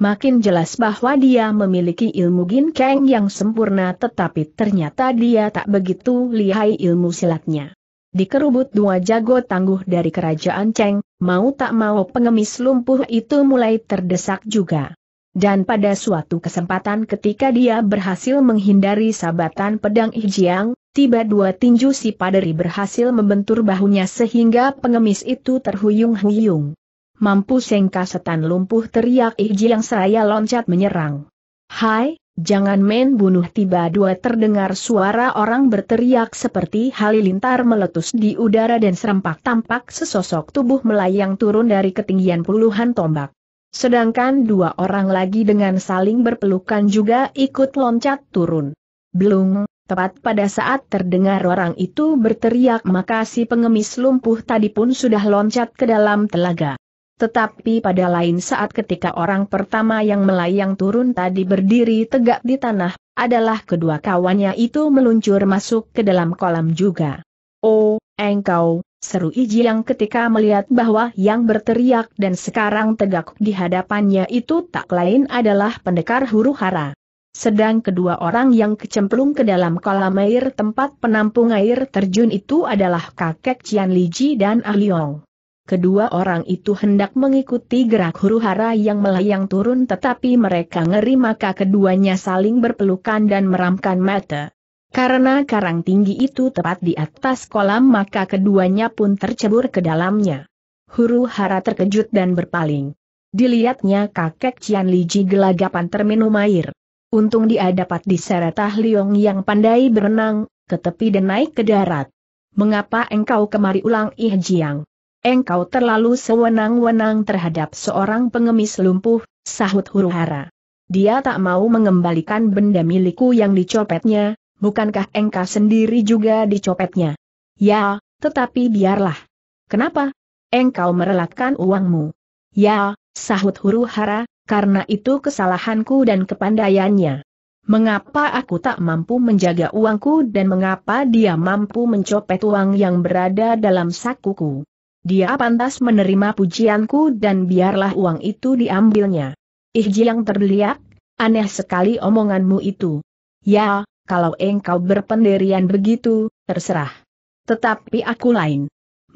makin jelas bahwa dia memiliki ilmu ginkeng yang sempurna tetapi ternyata dia tak begitu lihai ilmu silatnya. Dikerubut dua jago tangguh dari kerajaan Cheng, mau tak mau pengemis lumpuh itu mulai terdesak juga. Dan pada suatu kesempatan ketika dia berhasil menghindari sabatan pedang Ijiang, tiba dua tinju si paderi berhasil membentur bahunya sehingga pengemis itu terhuyung-huyung mampu sengka setan lumpuh teriak Iji eh, yang seraya loncat menyerang. Hai, jangan main bunuh tiba dua terdengar suara orang berteriak seperti halilintar meletus di udara dan serempak tampak sesosok tubuh melayang turun dari ketinggian puluhan tombak. Sedangkan dua orang lagi dengan saling berpelukan juga ikut loncat turun. Belum, Tepat pada saat terdengar orang itu berteriak maka pengemis lumpuh tadi pun sudah loncat ke dalam telaga. Tetapi pada lain saat ketika orang pertama yang melayang turun tadi berdiri tegak di tanah, adalah kedua kawannya itu meluncur masuk ke dalam kolam juga. Oh, engkau, seru Iji yang ketika melihat bahwa yang berteriak dan sekarang tegak di hadapannya itu tak lain adalah pendekar huru hara. Sedang kedua orang yang kecemplung ke dalam kolam air tempat penampung air terjun itu adalah kakek Cian Liji dan Ah Kedua orang itu hendak mengikuti gerak huru-hara yang melayang turun tetapi mereka ngeri maka keduanya saling berpelukan dan meramkan mata. Karena karang tinggi itu tepat di atas kolam maka keduanya pun tercebur ke dalamnya. Huru-hara terkejut dan berpaling. Dilihatnya kakek Cian Liji gelagapan terminum air. Untung dia dapat diseret Ah Liong yang pandai berenang, ke tepi dan naik ke darat. Mengapa engkau kemari ulang Ih Jiang? Engkau terlalu sewenang-wenang terhadap seorang pengemis lumpuh, sahut Huruhara. Dia tak mau mengembalikan benda milikku yang dicopetnya, bukankah engkau sendiri juga dicopetnya? Ya, tetapi biarlah. Kenapa? Engkau merelakan uangmu. Ya, sahut Huruhara. karena itu kesalahanku dan kepandaiannya. Mengapa aku tak mampu menjaga uangku dan mengapa dia mampu mencopet uang yang berada dalam sakuku? Dia pantas menerima pujianku dan biarlah uang itu diambilnya. Ih Jiang terbeliak, aneh sekali omonganmu itu. Ya, kalau engkau berpendirian begitu, terserah. Tetapi aku lain.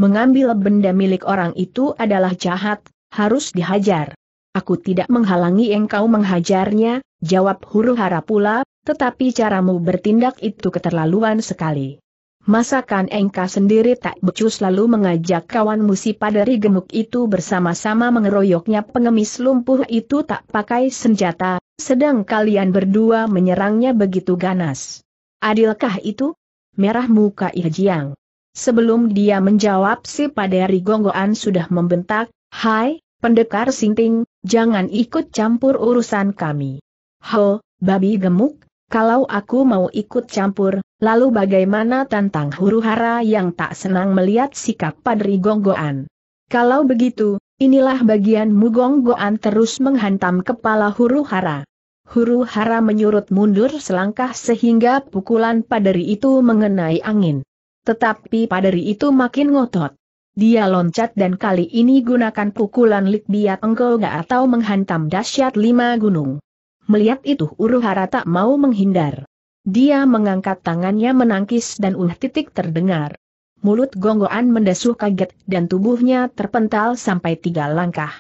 Mengambil benda milik orang itu adalah jahat, harus dihajar. Aku tidak menghalangi engkau menghajarnya, jawab huru hara pula, tetapi caramu bertindak itu keterlaluan sekali. Masakan engka sendiri tak becus lalu mengajak kawan musi padari gemuk itu bersama-sama mengeroyoknya pengemis lumpuh itu tak pakai senjata, sedang kalian berdua menyerangnya begitu ganas. Adilkah itu? Merah muka Jiang. Sebelum dia menjawab si padari gonggoan sudah membentak, Hai, pendekar sinting, jangan ikut campur urusan kami. Ho, babi gemuk, kalau aku mau ikut campur, lalu bagaimana tentang huru-hara yang tak senang melihat sikap Padri Gonggoan? Kalau begitu, inilah bagianmu Gonggoan terus menghantam kepala huru-hara. Huru-hara menyurut mundur selangkah sehingga pukulan Padri itu mengenai angin. Tetapi Padri itu makin ngotot. Dia loncat dan kali ini gunakan pukulan likbiat enggoga atau menghantam dahsyat lima gunung. Melihat itu Uruhara tak mau menghindar. Dia mengangkat tangannya menangkis dan uh titik terdengar. Mulut gonggoan mendesuh kaget dan tubuhnya terpental sampai tiga langkah.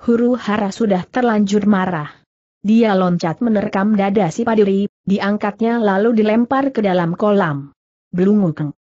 Uruhara sudah terlanjur marah. Dia loncat menerkam dada si padiri, diangkatnya lalu dilempar ke dalam kolam. Belungukeng.